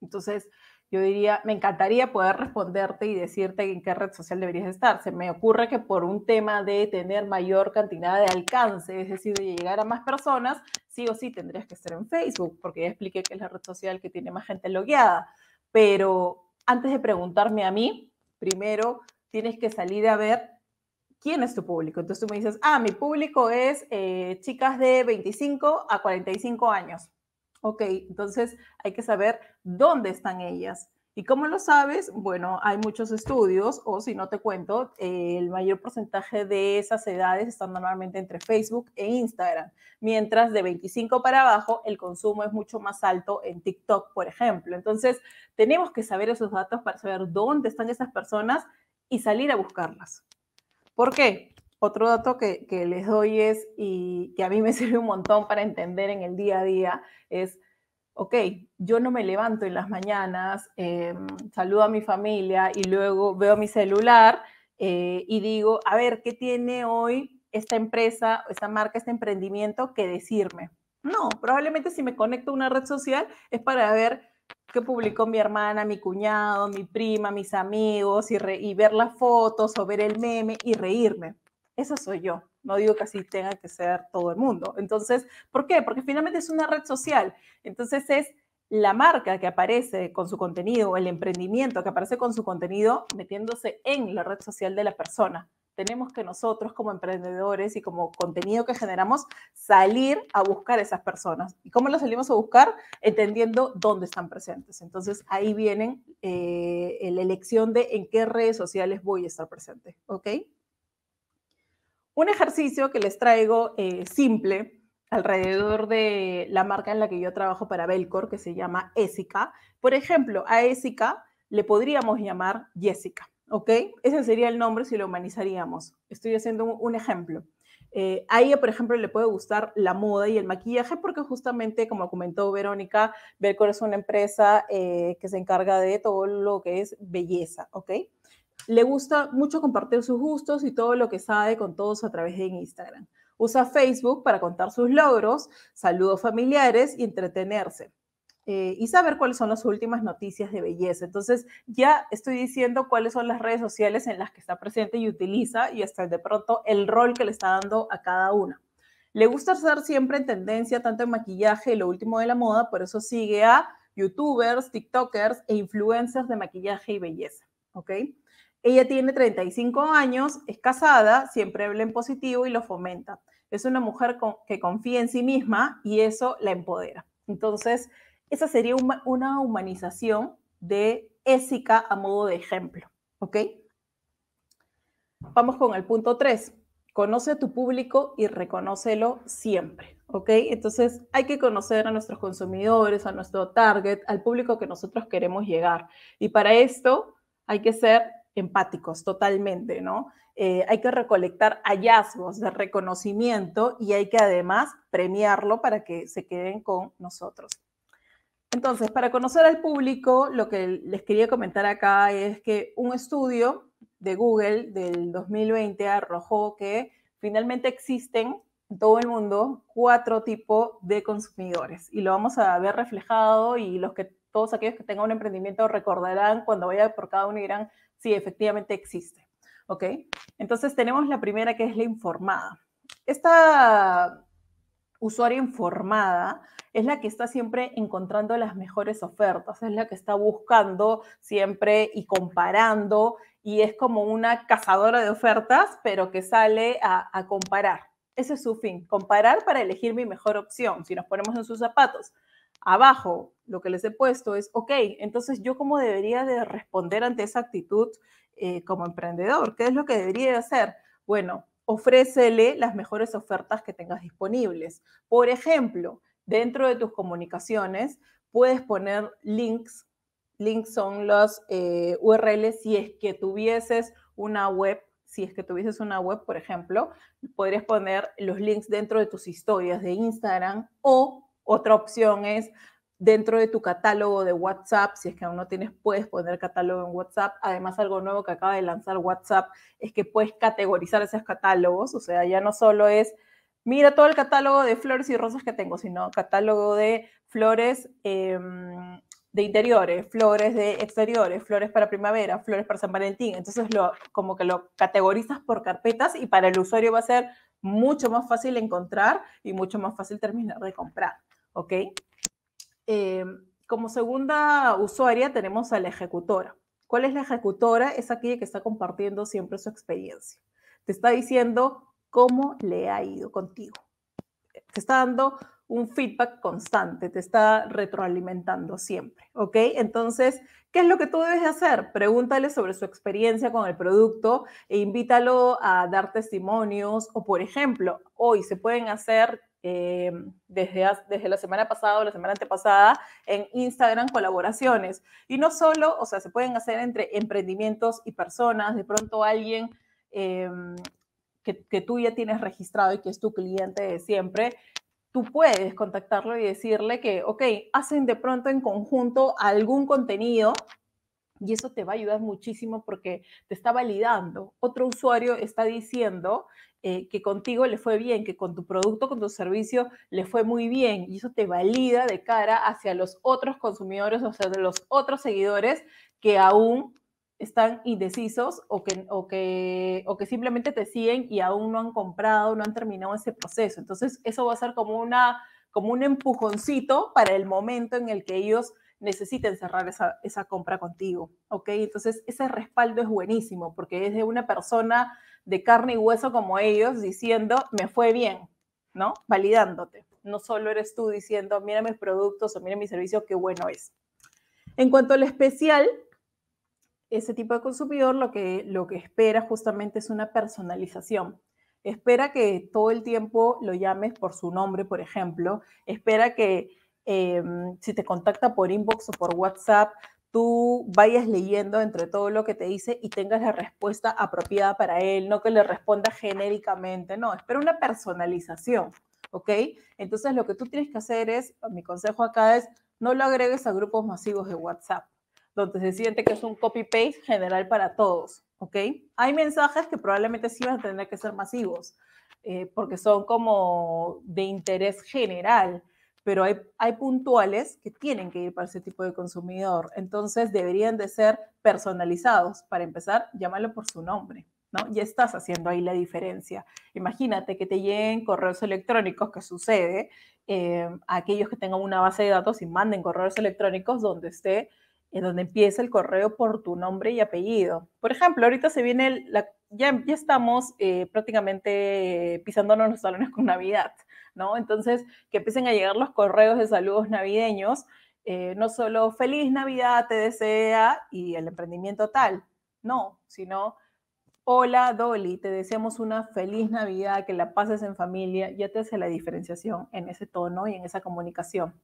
Entonces, yo diría, me encantaría poder responderte y decirte en qué red social deberías estar. Se me ocurre que por un tema de tener mayor cantidad de alcance, es decir, de llegar a más personas, sí o sí tendrías que estar en Facebook, porque ya expliqué que es la red social que tiene más gente logueada. Pero antes de preguntarme a mí, primero tienes que salir a ver quién es tu público. Entonces tú me dices, ah, mi público es eh, chicas de 25 a 45 años Ok, entonces hay que saber dónde están ellas. ¿Y cómo lo sabes? Bueno, hay muchos estudios, o si no te cuento, el mayor porcentaje de esas edades están normalmente entre Facebook e Instagram, mientras de 25 para abajo el consumo es mucho más alto en TikTok, por ejemplo. Entonces, tenemos que saber esos datos para saber dónde están esas personas y salir a buscarlas. ¿Por qué? Otro dato que, les doy es, y que a mí me sirve un montón para entender en el día a día, es, ok, yo no me levanto en las mañanas, eh, saludo a mi familia y luego veo mi celular eh, y digo, a ver, ¿qué tiene hoy esta empresa, esta marca, este emprendimiento que decirme? No, probablemente si me conecto a una red social es para ver qué publicó mi hermana, mi cuñado, mi prima, mis amigos, y, y, ver las fotos o ver el meme y reírme. Esa soy yo. No digo que así tenga que ser todo el mundo. Entonces, ¿por qué? Porque finalmente es una red social. Entonces es la marca que aparece con su contenido, el emprendimiento que aparece con su contenido, metiéndose en la red social de la persona. Tenemos que nosotros como emprendedores y como contenido que generamos salir a buscar a esas personas. ¿Y cómo lo salimos a buscar? Entendiendo dónde están presentes. Entonces ahí vienen eh, la elección de en qué redes sociales voy a estar presente. ¿Ok? Un ejercicio que les traigo eh, simple alrededor de la marca en la que yo trabajo para Belcor, que se llama Esica. Por ejemplo, a Esica le podríamos llamar Jessica, ¿ok? Ese sería el nombre si lo humanizaríamos. Estoy haciendo un ejemplo. Eh, a ella, por ejemplo, le puede gustar la moda y el maquillaje porque justamente, como comentó Verónica, Belcor es una empresa eh, que se encarga de todo lo que es belleza, ¿ok? Le gusta mucho compartir sus gustos y todo lo que sabe con todos a través de Instagram. Usa Facebook para contar sus logros, saludos familiares y entretenerse. Eh, y saber cuáles son las últimas noticias de belleza. Entonces, ya estoy diciendo cuáles son las redes sociales en las que está presente y utiliza y hasta de pronto el rol que le está dando a cada una. Le gusta estar siempre en tendencia, tanto en maquillaje y lo último de la moda, por eso sigue a youtubers, tiktokers e influencers de maquillaje y belleza, ¿ok? Ella tiene 35 años, es casada, siempre habla en positivo y lo fomenta. Es una mujer que confía en sí misma y eso la empodera. Entonces, esa sería una, humanización de Ésica a modo de ejemplo, ¿ok? Vamos con el punto 3. Conoce a tu público y reconócelo siempre, ¿ok? Entonces hay que conocer a nuestros consumidores, a nuestro target, al público que nosotros queremos llegar. Y para esto hay que ser empáticos totalmente, ¿no? Eh, hay que recolectar hallazgos de reconocimiento y hay que además premiarlo para que se queden con nosotros. Entonces, para conocer al público, lo que les quería comentar acá es que un estudio de Google del 2020 arrojó que finalmente existen en todo el mundo cuatro tipos de consumidores y lo vamos a ver reflejado y los que todos aquellos que tengan un emprendimiento recordarán cuando vaya por cada uno y dirán, Sí, efectivamente existe. ¿Ok? Entonces tenemos la primera que es la informada. Esta usuaria informada es la que está siempre encontrando las mejores ofertas, es la que está buscando siempre y comparando y es como una cazadora de ofertas, pero que sale a, a, comparar. Ese es su fin, comparar para elegir mi mejor opción. Si nos ponemos en sus zapatos, abajo lo que les he puesto es, ok, entonces yo cómo debería de responder ante esa actitud eh, como emprendedor, ¿qué es lo que debería de hacer? Bueno, ofrécele las mejores ofertas que tengas disponibles. Por ejemplo, dentro de tus comunicaciones puedes poner links. Links son los eh, URLs si es que tuvieses una web si es que tuvieses una web, por ejemplo, podrías poner los links dentro de tus historias de Instagram o otra opción es dentro de tu catálogo de WhatsApp, si es que aún no tienes, puedes poner catálogo en WhatsApp. Además, algo nuevo que acaba de lanzar WhatsApp es que puedes categorizar esos catálogos, o sea, ya no solo es, mira todo el catálogo de flores y rosas que tengo, sino catálogo de flores em, de interiores, flores de exteriores, flores para primavera, flores para San Valentín. Entonces, lo, como que lo categorizas por carpetas y para el usuario va a ser mucho más fácil encontrar y mucho más fácil terminar de comprar, ¿ok? Eh, como segunda usuaria tenemos a la ejecutora. ¿Cuál es la ejecutora? Es aquella que está compartiendo siempre su experiencia. Te está diciendo cómo le ha ido contigo. Te está dando un feedback constante, te está retroalimentando siempre, ¿ok? Entonces, ¿qué es lo que tú debes hacer? Pregúntale sobre su experiencia con el producto e invítalo a dar testimonios o, por ejemplo, hoy se pueden hacer eh, desde, desde la semana pasada o la semana antepasada en Instagram colaboraciones. Y no solo, o sea, se pueden hacer entre emprendimientos y personas, de pronto alguien... Eh, que, que tú ya tienes registrado y que es tu cliente de siempre, tú puedes contactarlo y decirle que, ok, hacen de pronto en conjunto algún contenido y eso te va a ayudar muchísimo porque te está validando. Otro usuario está diciendo eh, que contigo le fue bien, que con tu producto, con tu servicio le fue muy bien. Y eso te valida de cara hacia los otros consumidores, o sea, de los otros seguidores que aún están indecisos o que, o, que, o que simplemente te siguen y aún no han comprado, no han terminado ese proceso. Entonces, eso va a ser como, una, como un empujoncito para el momento en el que ellos necesiten cerrar esa, compra contigo, ¿ok? Entonces, ese respaldo es buenísimo porque es de una persona de carne y hueso como ellos diciendo, me fue bien, ¿no? Validándote. No solo eres tú diciendo, mira mis productos o mira mi servicio, qué bueno es. En cuanto al especial, ese tipo de consumidor lo que, lo que espera justamente es una personalización. Espera que todo el tiempo lo llames por su nombre, por ejemplo. Espera que Em, si te contacta por inbox o por WhatsApp, tú vayas leyendo entre todo lo que te dice y tengas la respuesta apropiada para él, no que le responda genéricamente, no, espera una personalización, ¿ok? Entonces lo que tú tienes que hacer es, mi consejo acá es, no lo agregues a grupos masivos de WhatsApp, donde se siente que es un copy-paste general para todos, ¿ok? Hay mensajes que probablemente sí van a tener que ser masivos, eh, porque son como de interés general, pero hay, puntuales que tienen que ir para ese tipo de consumidor. Entonces deberían de ser personalizados. Para empezar, llámalo por su nombre. ¿No? Ya estás haciendo ahí la diferencia. Imagínate que te lleguen correos electrónicos, que sucede, eh, a aquellos que tengan una base de datos y manden correos electrónicos donde esté, en eh, donde empiece el correo por tu nombre y apellido. Por ejemplo, ahorita se viene, ya, estamos eh, prácticamente pisándonos los salones con Navidad. Entonces, que empiecen a llegar los correos de saludos navideños, eh, no solo feliz Navidad te desea y el emprendimiento tal, no, sino hola Dolly, te deseamos una feliz Navidad, que la pases en familia, ya te hace la diferenciación en ese tono y en esa comunicación.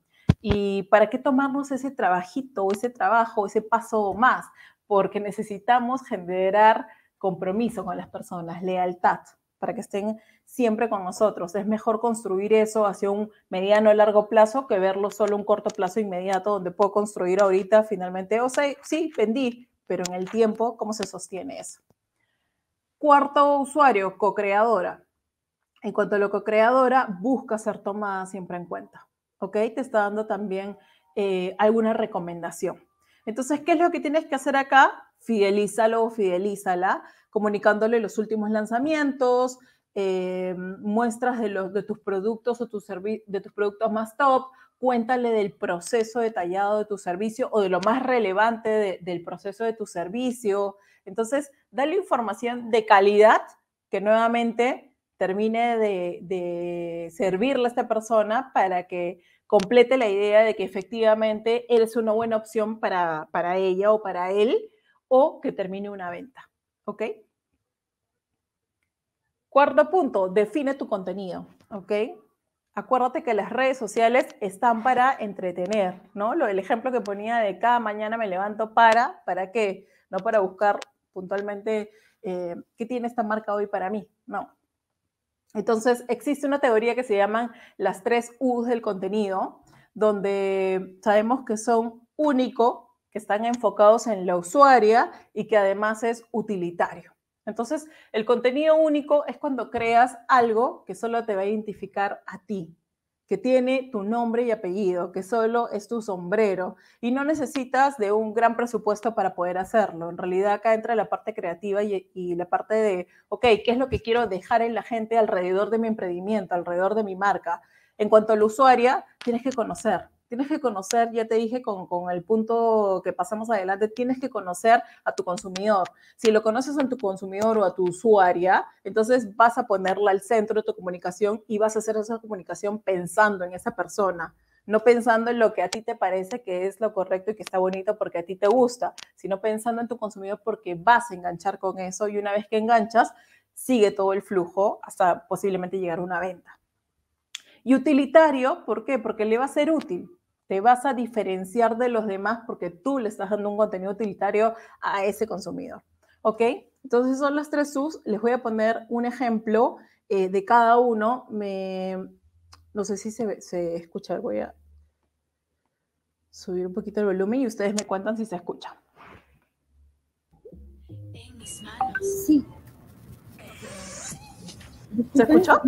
¿Y para qué tomarnos ese trabajito, ese trabajo, ese paso más? Porque necesitamos generar compromiso con las personas, lealtad, para que estén siempre con nosotros. Es mejor construir eso hacia un mediano o largo plazo que verlo solo un corto plazo inmediato donde puedo construir ahorita finalmente, o sea, sí, vendí, pero en el tiempo, ¿cómo se sostiene eso? Cuarto usuario, co-creadora. En cuanto a lo co-creadora, busca ser tomada siempre en cuenta, ¿ok? Te está dando también eh, alguna recomendación. Entonces, ¿qué es lo que tienes que hacer acá? Fidelízalo o fidelízala comunicándole los últimos lanzamientos, eh, muestras de, los, de tus productos o tus de tus productos más top, cuéntale del proceso detallado de tu servicio o de lo más relevante del proceso de tu servicio. Entonces, dale información de calidad que nuevamente termine de, servirle a esta persona para que complete la idea de que efectivamente eres una buena opción para, para ella o para él o que termine una venta. ¿Ok? Cuarto punto, define tu contenido, ¿ok? Acuérdate que las redes sociales están para entretener, ¿no? Lo, el ejemplo que ponía de cada mañana me levanto para, ¿para qué? No para buscar puntualmente eh, qué tiene esta marca hoy para mí, no. Entonces, existe una teoría que se llaman las tres U del contenido, donde sabemos que son único, que están enfocados en la usuaria y que además es utilitario. Entonces, el contenido único es cuando creas algo que solo te va a identificar a ti, que tiene tu nombre y apellido, que solo es tu sombrero y no necesitas de un gran presupuesto para poder hacerlo. En realidad acá entra la parte creativa y, la parte de, ok, ¿qué es lo que quiero dejar en la gente alrededor de mi emprendimiento, alrededor de mi marca? En cuanto a la usuaria, tienes que conocer, Tienes que conocer, ya te dije con, el punto que pasamos adelante, tienes que conocer a tu consumidor. Si lo conoces a tu consumidor o a tu usuaria, entonces vas a ponerla al centro de tu comunicación y vas a hacer esa comunicación pensando en esa persona no pensando en lo que a ti te parece que es lo correcto y que está bonito porque a ti te gusta, sino pensando en tu consumidor porque vas a enganchar con eso y una vez que enganchas, sigue todo el flujo hasta posiblemente llegar a una venta. Y utilitario, ¿por qué? Porque le va a ser útil. Te vas a diferenciar de los demás porque tú le estás dando un contenido utilitario a ese consumidor. ¿Ok? Entonces son las tres sus. Les voy a poner un ejemplo eh, de cada uno. no sé si se, escucha, voy a subir un poquito el volumen y ustedes me cuentan si se escucha. En mis manos. Sí. ¿Se escucha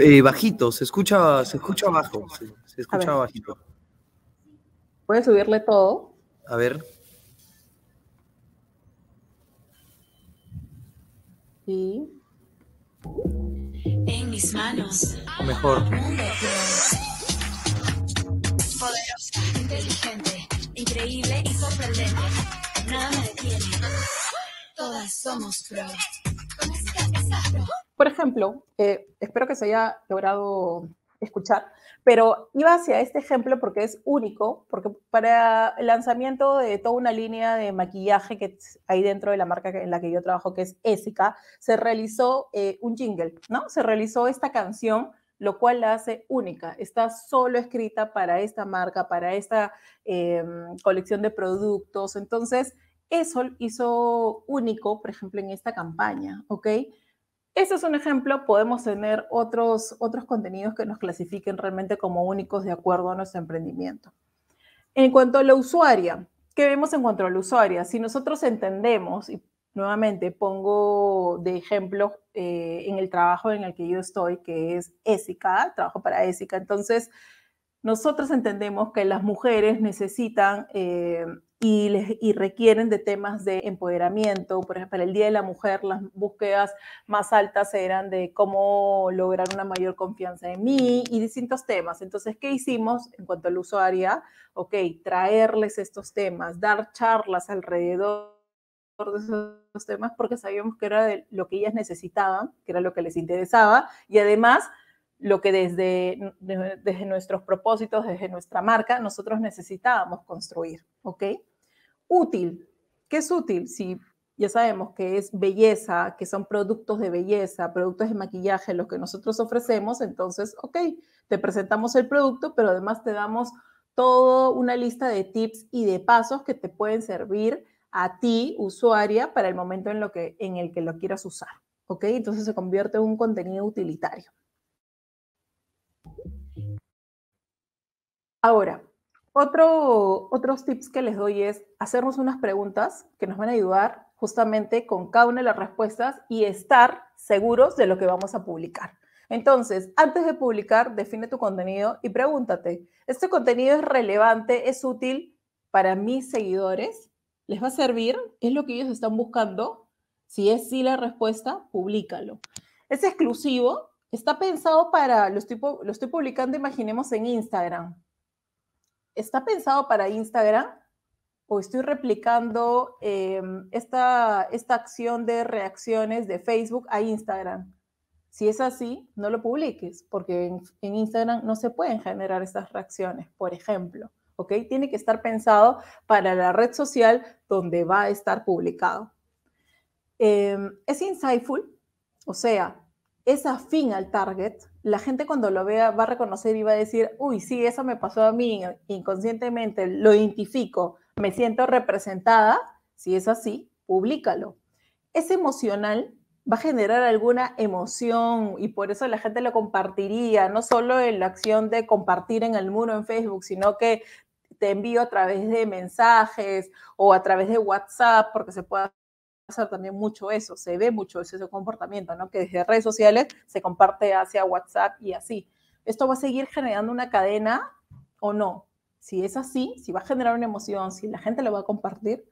eh, bajito, se escucha, se escucha abajo. Se, escucha bajito. ¿Puedes subirle todo? A ver. Y. En mis manos. Mejor. Poderosa, inteligente, increíble y sorprendente. Nada me detiene. Todas somos pro. Por ejemplo, espero que se haya logrado escuchar, pero iba hacia este ejemplo porque es único, porque para el lanzamiento de toda una línea de maquillaje que hay dentro de la marca en la que yo trabajo, que es esica se realizó eh, un jingle, ¿no? Se realizó esta canción, lo cual la hace única. Está solo escrita para esta marca, para esta em, colección de productos. Entonces, eso hizo único, por ejemplo, en esta campaña, ¿ok? Eso es un ejemplo. Podemos tener otros, otros contenidos que nos clasifiquen realmente como únicos de acuerdo a nuestro emprendimiento. En cuanto a la usuaria, ¿qué vemos en cuanto a la usuaria? Si nosotros entendemos, y nuevamente pongo de ejemplo eh, en el trabajo en el que yo estoy, que es ESICA, trabajo para ESICA, entonces nosotros entendemos que las mujeres necesitan... Eh, y, les, y requieren de temas de empoderamiento. Por ejemplo, el Día de la Mujer, las búsquedas más altas eran de cómo lograr una mayor confianza en mí y distintos temas. Entonces, ¿qué hicimos en cuanto al usuario? Ok, traerles estos temas, dar charlas alrededor de esos temas porque sabíamos que era lo que ellas necesitaban, que era lo que les interesaba y además lo que desde, desde nuestros propósitos, desde nuestra marca, nosotros necesitábamos construir, ¿ok? Útil. ¿Qué es útil? Si ya sabemos que es belleza, que son productos de belleza, productos de maquillaje, los que nosotros ofrecemos, entonces, ok, te presentamos el producto, pero además te damos toda una lista de tips y de pasos que te pueden servir a ti, usuaria, para el momento en, lo que, en el que lo quieras usar, ¿ok? Entonces se convierte en un contenido utilitario. Ahora, otro, otros tips que les doy es hacernos unas preguntas que nos van a ayudar justamente con cada una de las respuestas y estar seguros de lo que vamos a publicar. Entonces, antes de publicar, define tu contenido y pregúntate, ¿este contenido es relevante, es útil para mis seguidores? ¿Les va a servir? ¿Es lo que ellos están buscando? Si es sí la respuesta, públicalo. ¿Es exclusivo? ¿Está pensado para, los estoy, lo estoy publicando, imaginemos, en Instagram? ¿está pensado para Instagram? ¿O estoy replicando em, esta, esta acción de reacciones de Facebook a Instagram? Si es así, no lo publiques, porque en, Instagram no se pueden generar estas reacciones, por ejemplo. ¿Ok? Tiene que estar pensado para la red social donde va a estar publicado. Em, es insightful, o sea, es afín al target, la gente cuando lo vea va a reconocer y va a decir, uy, sí, eso me pasó a mí inconscientemente, lo identifico, me siento representada. Si es así, públicalo. Es emocional, va a generar alguna emoción y por eso la gente lo compartiría, no solo en la acción de compartir en el muro en Facebook, sino que te envío a través de mensajes o a través de WhatsApp, porque se puede pasar también mucho eso, se ve mucho ese, ese comportamiento, ¿no? Que desde redes sociales se comparte hacia WhatsApp y así. ¿Esto va a seguir generando una cadena o no? Si es así, si va a generar una emoción, si la gente lo va a compartir,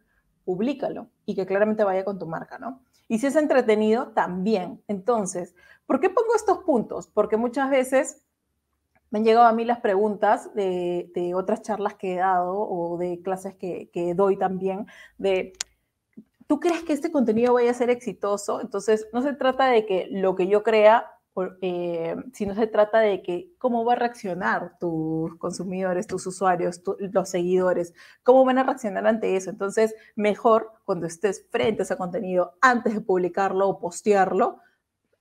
públicalo y que claramente vaya con tu marca, ¿no? Y si es entretenido, también. Entonces, ¿por qué pongo estos puntos? Porque muchas veces me han llegado a mí las preguntas de, otras charlas que he dado o de clases que, que, doy también, de tú crees que este contenido vaya a ser exitoso, entonces no se trata de que lo que yo crea, eh, sino se trata de que cómo va a reaccionar tus consumidores, tus usuarios, los seguidores, cómo van a reaccionar ante eso. Entonces, mejor cuando estés frente a ese contenido, antes de publicarlo o postearlo,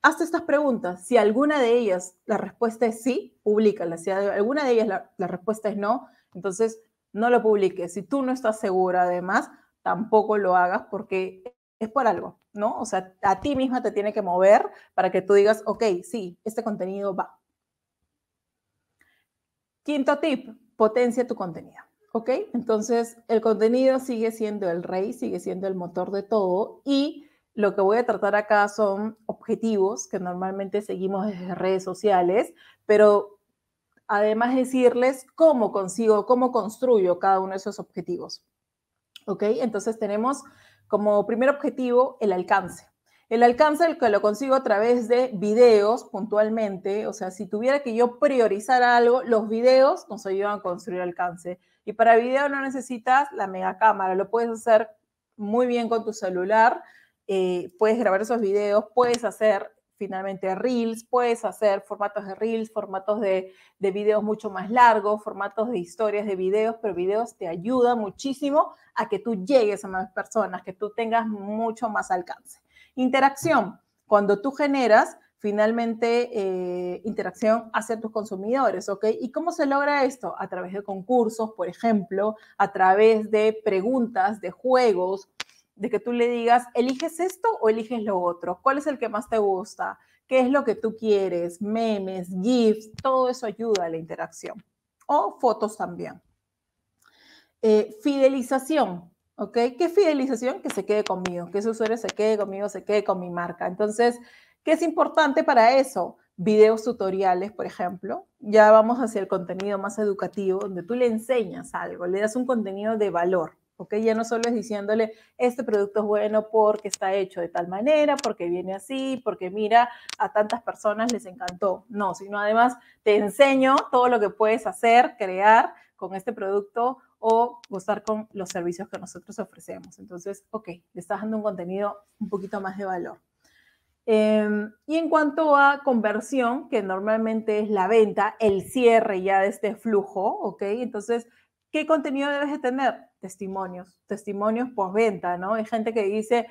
hazte estas preguntas. Si alguna de ellas la respuesta es sí, públicala. Si alguna de ellas la, respuesta es no, entonces no lo publiques. Si tú no estás segura, además, tampoco lo hagas porque es por algo, ¿no? O sea, a ti misma te tiene que mover para que tú digas, ok, sí, este contenido va. Quinto tip, potencia tu contenido. ¿Ok? Entonces, el contenido sigue siendo el rey, sigue siendo el motor de todo y lo que voy a tratar acá son objetivos que normalmente seguimos desde redes sociales, pero además decirles cómo consigo, cómo construyo cada uno de esos objetivos. ¿Ok? Entonces tenemos como primer objetivo el alcance. El alcance el que lo consigo a través de videos puntualmente, o sea, si tuviera que yo priorizar algo, los videos nos ayudan a construir alcance. Y para video no necesitas la megacámara, lo puedes hacer muy bien con tu celular, eh, puedes grabar esos videos, puedes hacer finalmente reels, puedes hacer formatos de reels, formatos de, videos mucho más largos, formatos de historias de videos, pero videos te ayuda muchísimo a que tú llegues a más personas, que tú tengas mucho más alcance. Interacción. Cuando tú generas finalmente eh, interacción hacia tus consumidores, ¿ok? ¿Y cómo se logra esto? A través de concursos, por ejemplo, a través de preguntas, de juegos, de que tú le digas, ¿eliges esto o eliges lo otro? ¿Cuál es el que más te gusta? ¿Qué es lo que tú quieres? Memes, GIFs, todo eso ayuda a la interacción. O fotos también. Eh, fidelización, ¿ok? ¿Qué fidelización? Que se quede conmigo, que ese usuario se quede conmigo, se quede con mi marca. Entonces, ¿qué es importante para eso? Videos tutoriales, por ejemplo. Ya vamos hacia el contenido más educativo, donde tú le enseñas algo, le das un contenido de valor. ¿ok? Ya no solo es diciéndole, este producto es bueno porque está hecho de tal manera, porque viene así, porque mira, a tantas personas les encantó. No, sino además te enseño todo lo que puedes hacer, crear con este producto o gozar con los servicios que nosotros ofrecemos. Entonces, ok, le estás dando un contenido un poquito más de valor. Em, y en cuanto a conversión, que normalmente es la venta, el cierre ya de este flujo, ¿ok? Entonces, ¿Qué contenido debes de tener? Testimonios, testimonios postventa, ¿no? Hay gente que dice,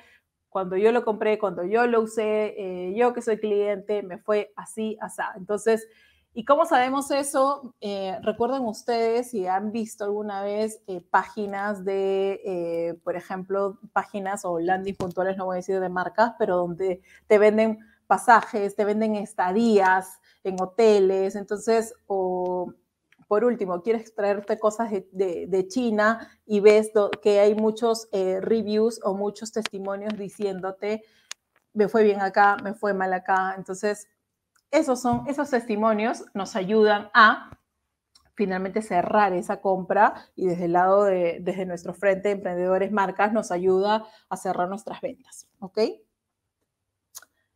cuando yo lo compré, cuando yo lo usé, eh, yo que soy cliente, me fue así, así. Entonces, ¿y cómo sabemos eso? Eh, recuerden ustedes si han visto alguna vez eh, páginas de, por ejemplo, páginas o landing puntuales, no voy a decir de marcas, pero donde te venden pasajes, te venden estadías en hoteles, entonces, o por último, quieres traerte cosas de, China y ves que hay muchos eh, reviews o muchos testimonios diciéndote, me fue bien acá, me fue mal acá. Entonces, esos, son, esos testimonios nos ayudan a finalmente cerrar esa compra y desde el lado desde nuestro frente de emprendedores marcas nos ayuda a cerrar nuestras ventas. ¿Ok?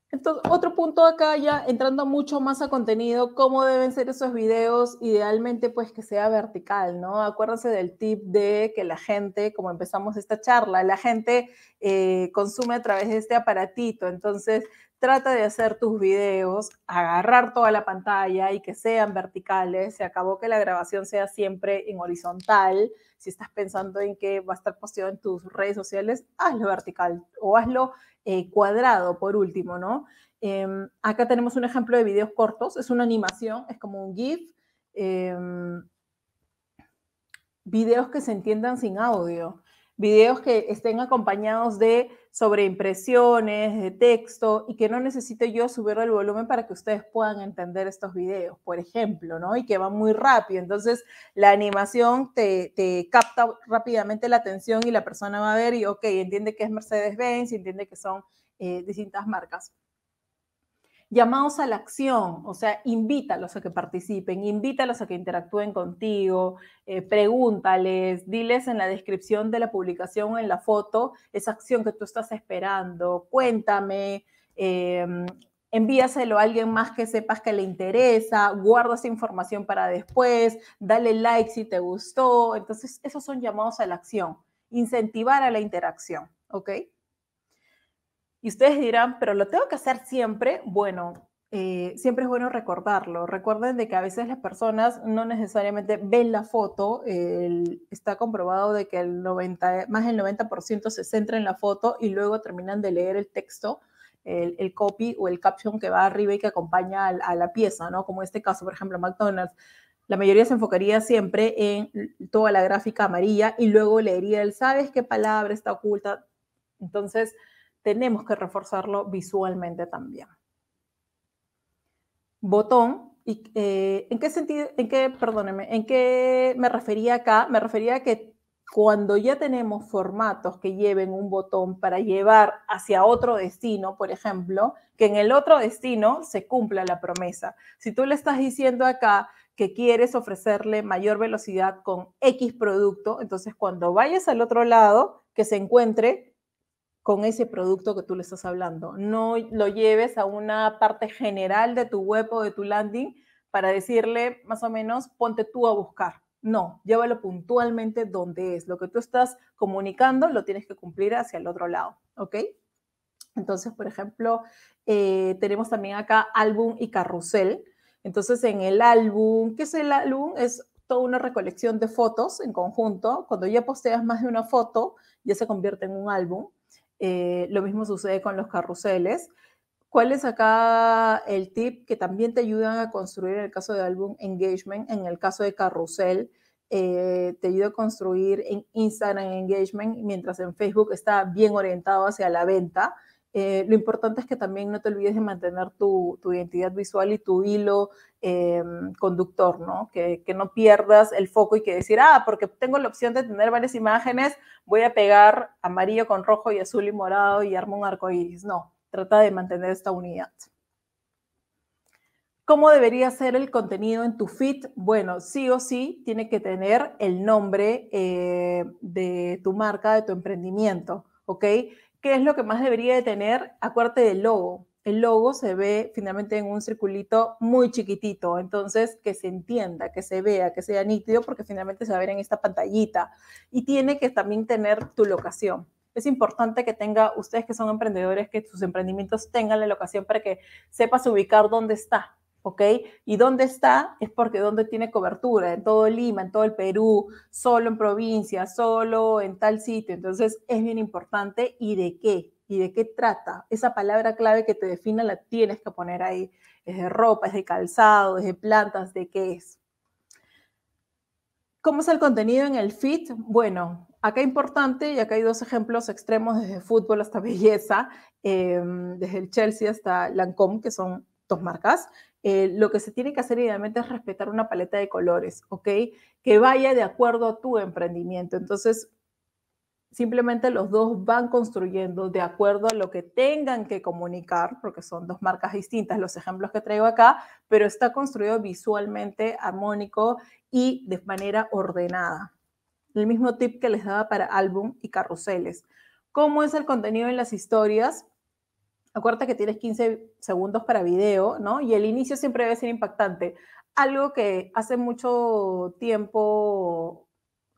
Entonces, otro punto acá ya entrando mucho más a contenido, cómo deben ser esos videos, idealmente pues que sea vertical, ¿no? Acuérdense del tip de que la gente, como empezamos esta charla, la gente eh, consume a través de este aparatito, entonces trata de hacer tus videos, agarrar toda la pantalla y que sean verticales. Se acabó que la grabación sea siempre en horizontal. Si estás pensando en que va a estar posteado en tus redes sociales, hazlo vertical o hazlo eh, cuadrado por último, ¿no? Em, acá tenemos un ejemplo de videos cortos. Es una animación, es como un GIF. Em, videos que se entiendan sin audio videos que estén acompañados de sobreimpresiones, de texto, y que no necesite yo subir el volumen para que ustedes puedan entender estos videos, por ejemplo, ¿no? Y que van muy rápido. Entonces, la animación te, capta rápidamente la atención y la persona va a ver y, ok, entiende que es Mercedes-Benz, entiende que son eh, distintas marcas llamados a la acción, o sea, invítalos a que participen, invítalos a que interactúen contigo, eh, pregúntales, diles en la descripción de la publicación o en la foto esa acción que tú estás esperando, cuéntame, em, envíaselo a alguien más que sepas que le interesa, guarda esa información para después, dale like si te gustó, entonces esos son llamados a la acción, incentivar a la interacción, ¿ok? Y ustedes dirán, pero lo tengo que hacer siempre. Bueno, eh, siempre es bueno recordarlo. Recuerden de que a veces las personas no necesariamente ven la foto. está comprobado de que el 90, más del 90% se centra en la foto y luego terminan de leer el texto, el, copy o el caption que va arriba y que acompaña a, la pieza, ¿no? Como en este caso, por ejemplo, McDonald's. La mayoría se enfocaría siempre en toda la gráfica amarilla y luego leería el, ¿sabes qué palabra está oculta? Entonces, tenemos que reforzarlo visualmente también. Botón, y, eh, ¿en qué sentido, en qué, perdóneme, en qué me refería acá? Me refería a que cuando ya tenemos formatos que lleven un botón para llevar hacia otro destino, por ejemplo, que en el otro destino se cumpla la promesa. Si tú le estás diciendo acá que quieres ofrecerle mayor velocidad con X producto, entonces cuando vayas al otro lado, que se encuentre con ese producto que tú le estás hablando. No lo lleves a una parte general de tu web o de tu landing para decirle más o menos, ponte tú a buscar. No, llévalo puntualmente donde es. Lo que tú estás comunicando lo tienes que cumplir hacia el otro lado, ¿ok? Entonces, por ejemplo, eh, tenemos también acá álbum y carrusel. Entonces, en el álbum, ¿qué es el álbum? Es toda una recolección de fotos en conjunto. Cuando ya posteas más de una foto, ya se convierte en un álbum. Eh, lo mismo sucede con los carruseles. ¿Cuál es acá el tip que también te ayudan a construir en el caso de álbum engagement? En el caso de carrusel, eh, te ayuda a construir en Instagram engagement, mientras en Facebook está bien orientado hacia la venta. Eh, lo importante es que también no te olvides de mantener tu, identidad visual y tu hilo eh, conductor, ¿no? Que, no pierdas el foco y que decir, ah, porque tengo la opción de tener varias imágenes, voy a pegar amarillo con rojo y azul y morado y armo un arco iris. No, trata de mantener esta unidad. ¿Cómo debería ser el contenido en tu feed? Bueno, sí o sí tiene que tener el nombre eh, de tu marca, de tu emprendimiento, ¿ok? es lo que más debería de tener? Acuérdate del logo. El logo se ve finalmente en un circulito muy chiquitito, entonces que se entienda, que se vea, que sea nítido, porque finalmente se va a ver en esta pantallita. Y tiene que también tener tu locación. Es importante que tenga, ustedes que son emprendedores, que sus emprendimientos tengan la locación para que sepas ubicar dónde está, ¿ok? Y dónde está es porque dónde tiene cobertura, en todo Lima, en todo el Perú, solo en provincia, solo en tal sitio. Entonces es bien importante y de qué, y de qué trata. Esa palabra clave que te defina la tienes que poner ahí. Es de ropa, es de calzado, es de plantas, de qué es. ¿Cómo es el contenido en el fit? Bueno, acá importante, y acá hay dos ejemplos extremos, desde fútbol hasta belleza, em, desde el Chelsea hasta Lancôme, que son dos marcas, eh, lo que se tiene que hacer idealmente es respetar una paleta de colores, ¿ok? Que vaya de acuerdo a tu emprendimiento. Entonces, simplemente los dos van construyendo de acuerdo a lo que tengan que comunicar, porque son dos marcas distintas los ejemplos que traigo acá, pero está construido visualmente, armónico y de manera ordenada. El mismo tip que les daba para álbum y carruseles. ¿Cómo es el contenido en las historias? Acuérdate que tienes 15 segundos para video, ¿no? Y el inicio siempre debe ser impactante. Algo que hace mucho tiempo,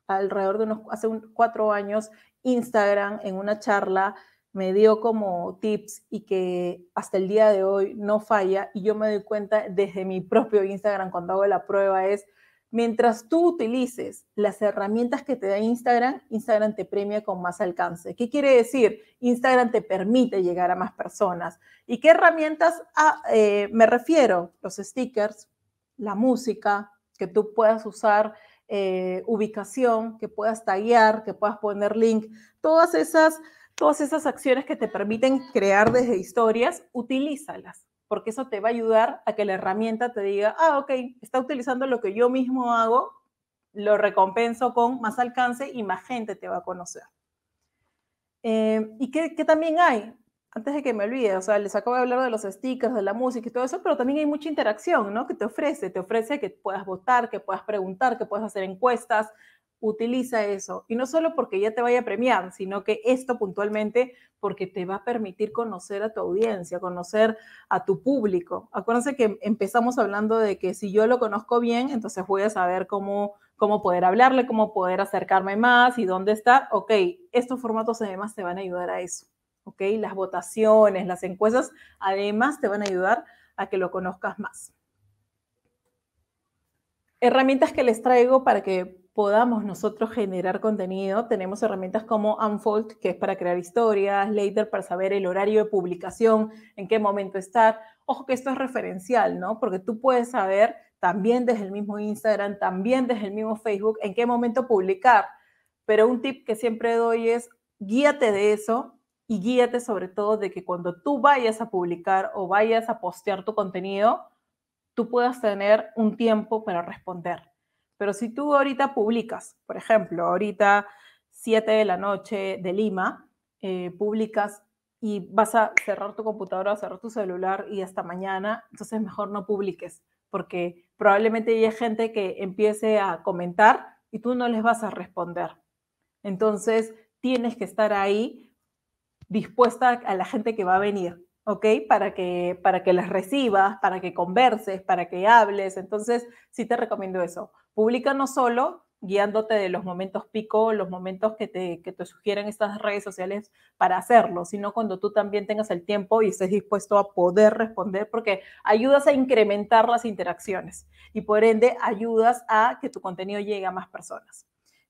alrededor de unos, hace cuatro años, Instagram en una charla me dio como tips y que hasta el día de hoy no falla y yo me doy cuenta desde mi propio Instagram cuando hago la prueba es Mientras tú utilices las herramientas que te da Instagram, Instagram te premia con más alcance. ¿Qué quiere decir? Instagram te permite llegar a más personas. ¿Y qué herramientas ah, eh, me refiero? Los stickers, la música, que tú puedas usar eh, ubicación, que puedas taggear, que puedas poner link, todas esas, todas esas acciones que te permiten crear desde historias, utilízalas porque eso te va a ayudar a que la herramienta te diga, ah, ok, está utilizando lo que yo mismo hago, lo recompenso con más alcance y más gente te va a conocer. Eh, ¿Y qué, qué, también hay? Antes de que me olvide, o sea, les acabo de hablar de los stickers, de la música y todo eso, pero también hay mucha interacción, ¿no? Que te ofrece, te ofrece que puedas votar, que puedas preguntar, que puedas hacer encuestas, utiliza eso. Y no solo porque ya te vaya a premiar, sino que esto puntualmente porque te va a permitir conocer a tu audiencia, conocer a tu público. Acuérdense que empezamos hablando de que si yo lo conozco bien, entonces voy a saber cómo, cómo poder hablarle, cómo poder acercarme más y dónde está. Ok, estos formatos además te van a ayudar a eso. Ok, las votaciones, las encuestas, además te van a ayudar a que lo conozcas más. Herramientas que les traigo para que podamos nosotros generar contenido, tenemos herramientas como Unfold, que es para crear historias, Later para saber el horario de publicación, en qué momento estar. Ojo que esto es referencial, ¿no? Porque tú puedes saber también desde el mismo Instagram, también desde el mismo Facebook, en qué momento publicar. Pero un tip que siempre doy es guíate de eso y guíate sobre todo de que cuando tú vayas a publicar o vayas a postear tu contenido, tú puedas tener un tiempo para responder pero si tú ahorita publicas, por ejemplo, ahorita 7 de la noche de Lima, eh, publicas y vas a cerrar tu computadora, cerrar tu celular y hasta mañana, entonces mejor no publiques, porque probablemente haya gente que empiece a comentar y tú no les vas a responder. Entonces, tienes que estar ahí dispuesta a la gente que va a venir, ¿ok? Para que, para que las recibas, para que converses, para que hables. Entonces, sí te recomiendo eso. Publica no solo guiándote de los momentos pico, los momentos que te, sugieren estas redes sociales para hacerlo, sino cuando tú también tengas el tiempo y estés dispuesto a poder responder, porque ayudas a incrementar las interacciones y por ende ayudas a que tu contenido llegue a más personas.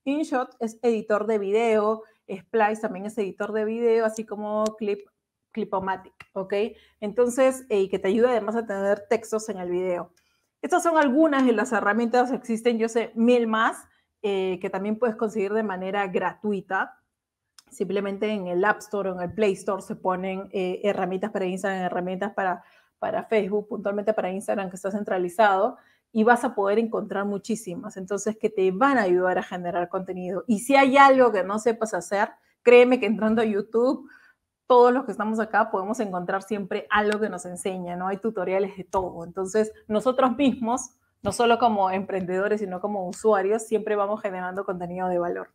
InShot es editor de video, Splice también es editor de video, así como Clip, Clipomatic, ¿ok? Entonces, eh, y que te ayuda además a tener textos en el video. Estas son algunas de las herramientas, existen, yo sé, mil más eh, que también puedes conseguir de manera gratuita. Simplemente en el App Store o en el Play Store se ponen eh, herramientas para Instagram, herramientas para, para Facebook, puntualmente para Instagram que está centralizado y vas a poder encontrar muchísimas, entonces que te van a ayudar a generar contenido. Y si hay algo que no sepas hacer, créeme que entrando a YouTube todos los que estamos acá podemos encontrar siempre algo que nos enseña, ¿no? Hay tutoriales de todo. Entonces, nosotros mismos, no solo como emprendedores, sino como usuarios, siempre vamos generando contenido de valor.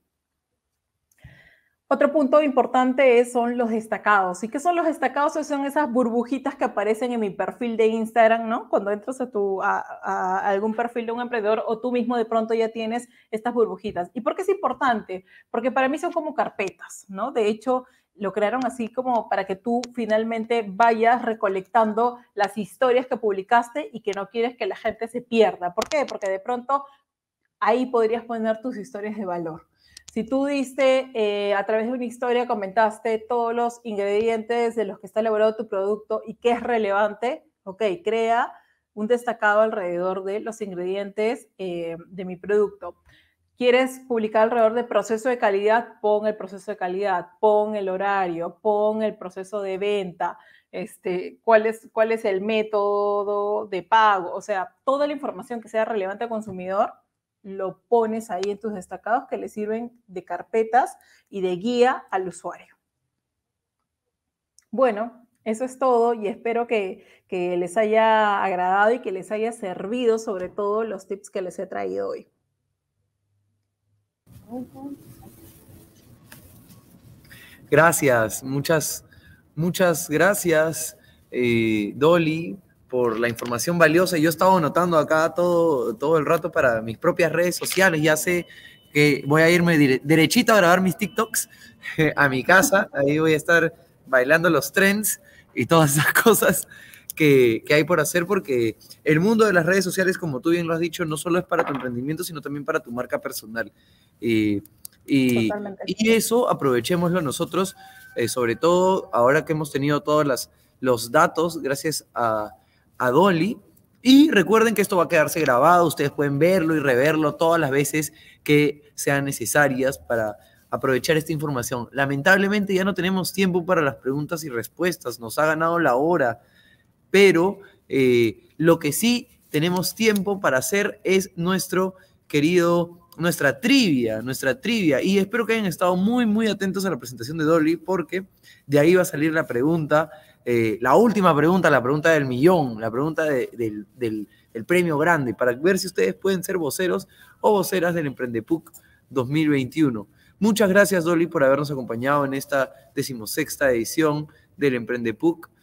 Otro punto importante es, son los destacados. ¿Y qué son los destacados? Son esas burbujitas que aparecen en mi perfil de Instagram, ¿no? Cuando entras a, tu, a algún perfil de un emprendedor o tú mismo de pronto ya tienes estas burbujitas. ¿Y por qué es importante? Porque para mí son como carpetas, ¿no? De hecho, lo crearon así como para que tú finalmente vayas recolectando las historias que publicaste y que no quieres que la gente se pierda. ¿Por qué? Porque de pronto ahí podrías poner tus historias de valor. Si tú diste, eh, a través de una historia comentaste todos los ingredientes de los que está elaborado tu producto y que es relevante, ok, crea un destacado alrededor de los ingredientes eh, de mi producto quieres publicar alrededor de proceso de calidad, pon el proceso de calidad, pon el horario, pon el proceso de venta, este, cuál, es, cuál es el método de pago, o sea, toda la información que sea relevante al consumidor, lo pones ahí en tus destacados que le sirven de carpetas y de guía al usuario. Bueno, eso es todo y espero que les haya agradado y que les haya servido sobre todo los tips que les he traído hoy. Gracias, muchas, muchas gracias, eh, Dolly, por la información valiosa. Yo estaba estado anotando acá todo, todo el rato para mis propias redes sociales. Ya sé que voy a irme derechita derechito a grabar mis TikToks a mi casa. Ahí voy a estar bailando los trends y todas esas cosas que, hay por hacer, porque el mundo de las redes sociales, como tú bien lo has dicho, no solo es para tu emprendimiento, sino también para tu marca personal. Eh, y, y, eso aprovechémoslo nosotros, eh, sobre todo ahora que hemos tenido todos las, los datos, gracias a, a Dolly. Y recuerden que esto va a quedarse grabado, ustedes pueden verlo y reverlo todas las veces que sean necesarias para aprovechar esta información. Lamentablemente ya no tenemos tiempo para las preguntas y respuestas, nos ha ganado la hora pero eh, lo que sí tenemos tiempo para hacer es nuestro querido, nuestra trivia, nuestra trivia. Y espero que hayan estado muy, muy atentos a la presentación de Dolly, porque de ahí va a salir la pregunta, eh, la última pregunta, la pregunta del millón, la pregunta del, premio grande, para ver si ustedes pueden ser voceros o voceras del Emprendepuc 2021. Muchas gracias, Dolly, por habernos acompañado en esta decimosexta edición del Emprendepuc.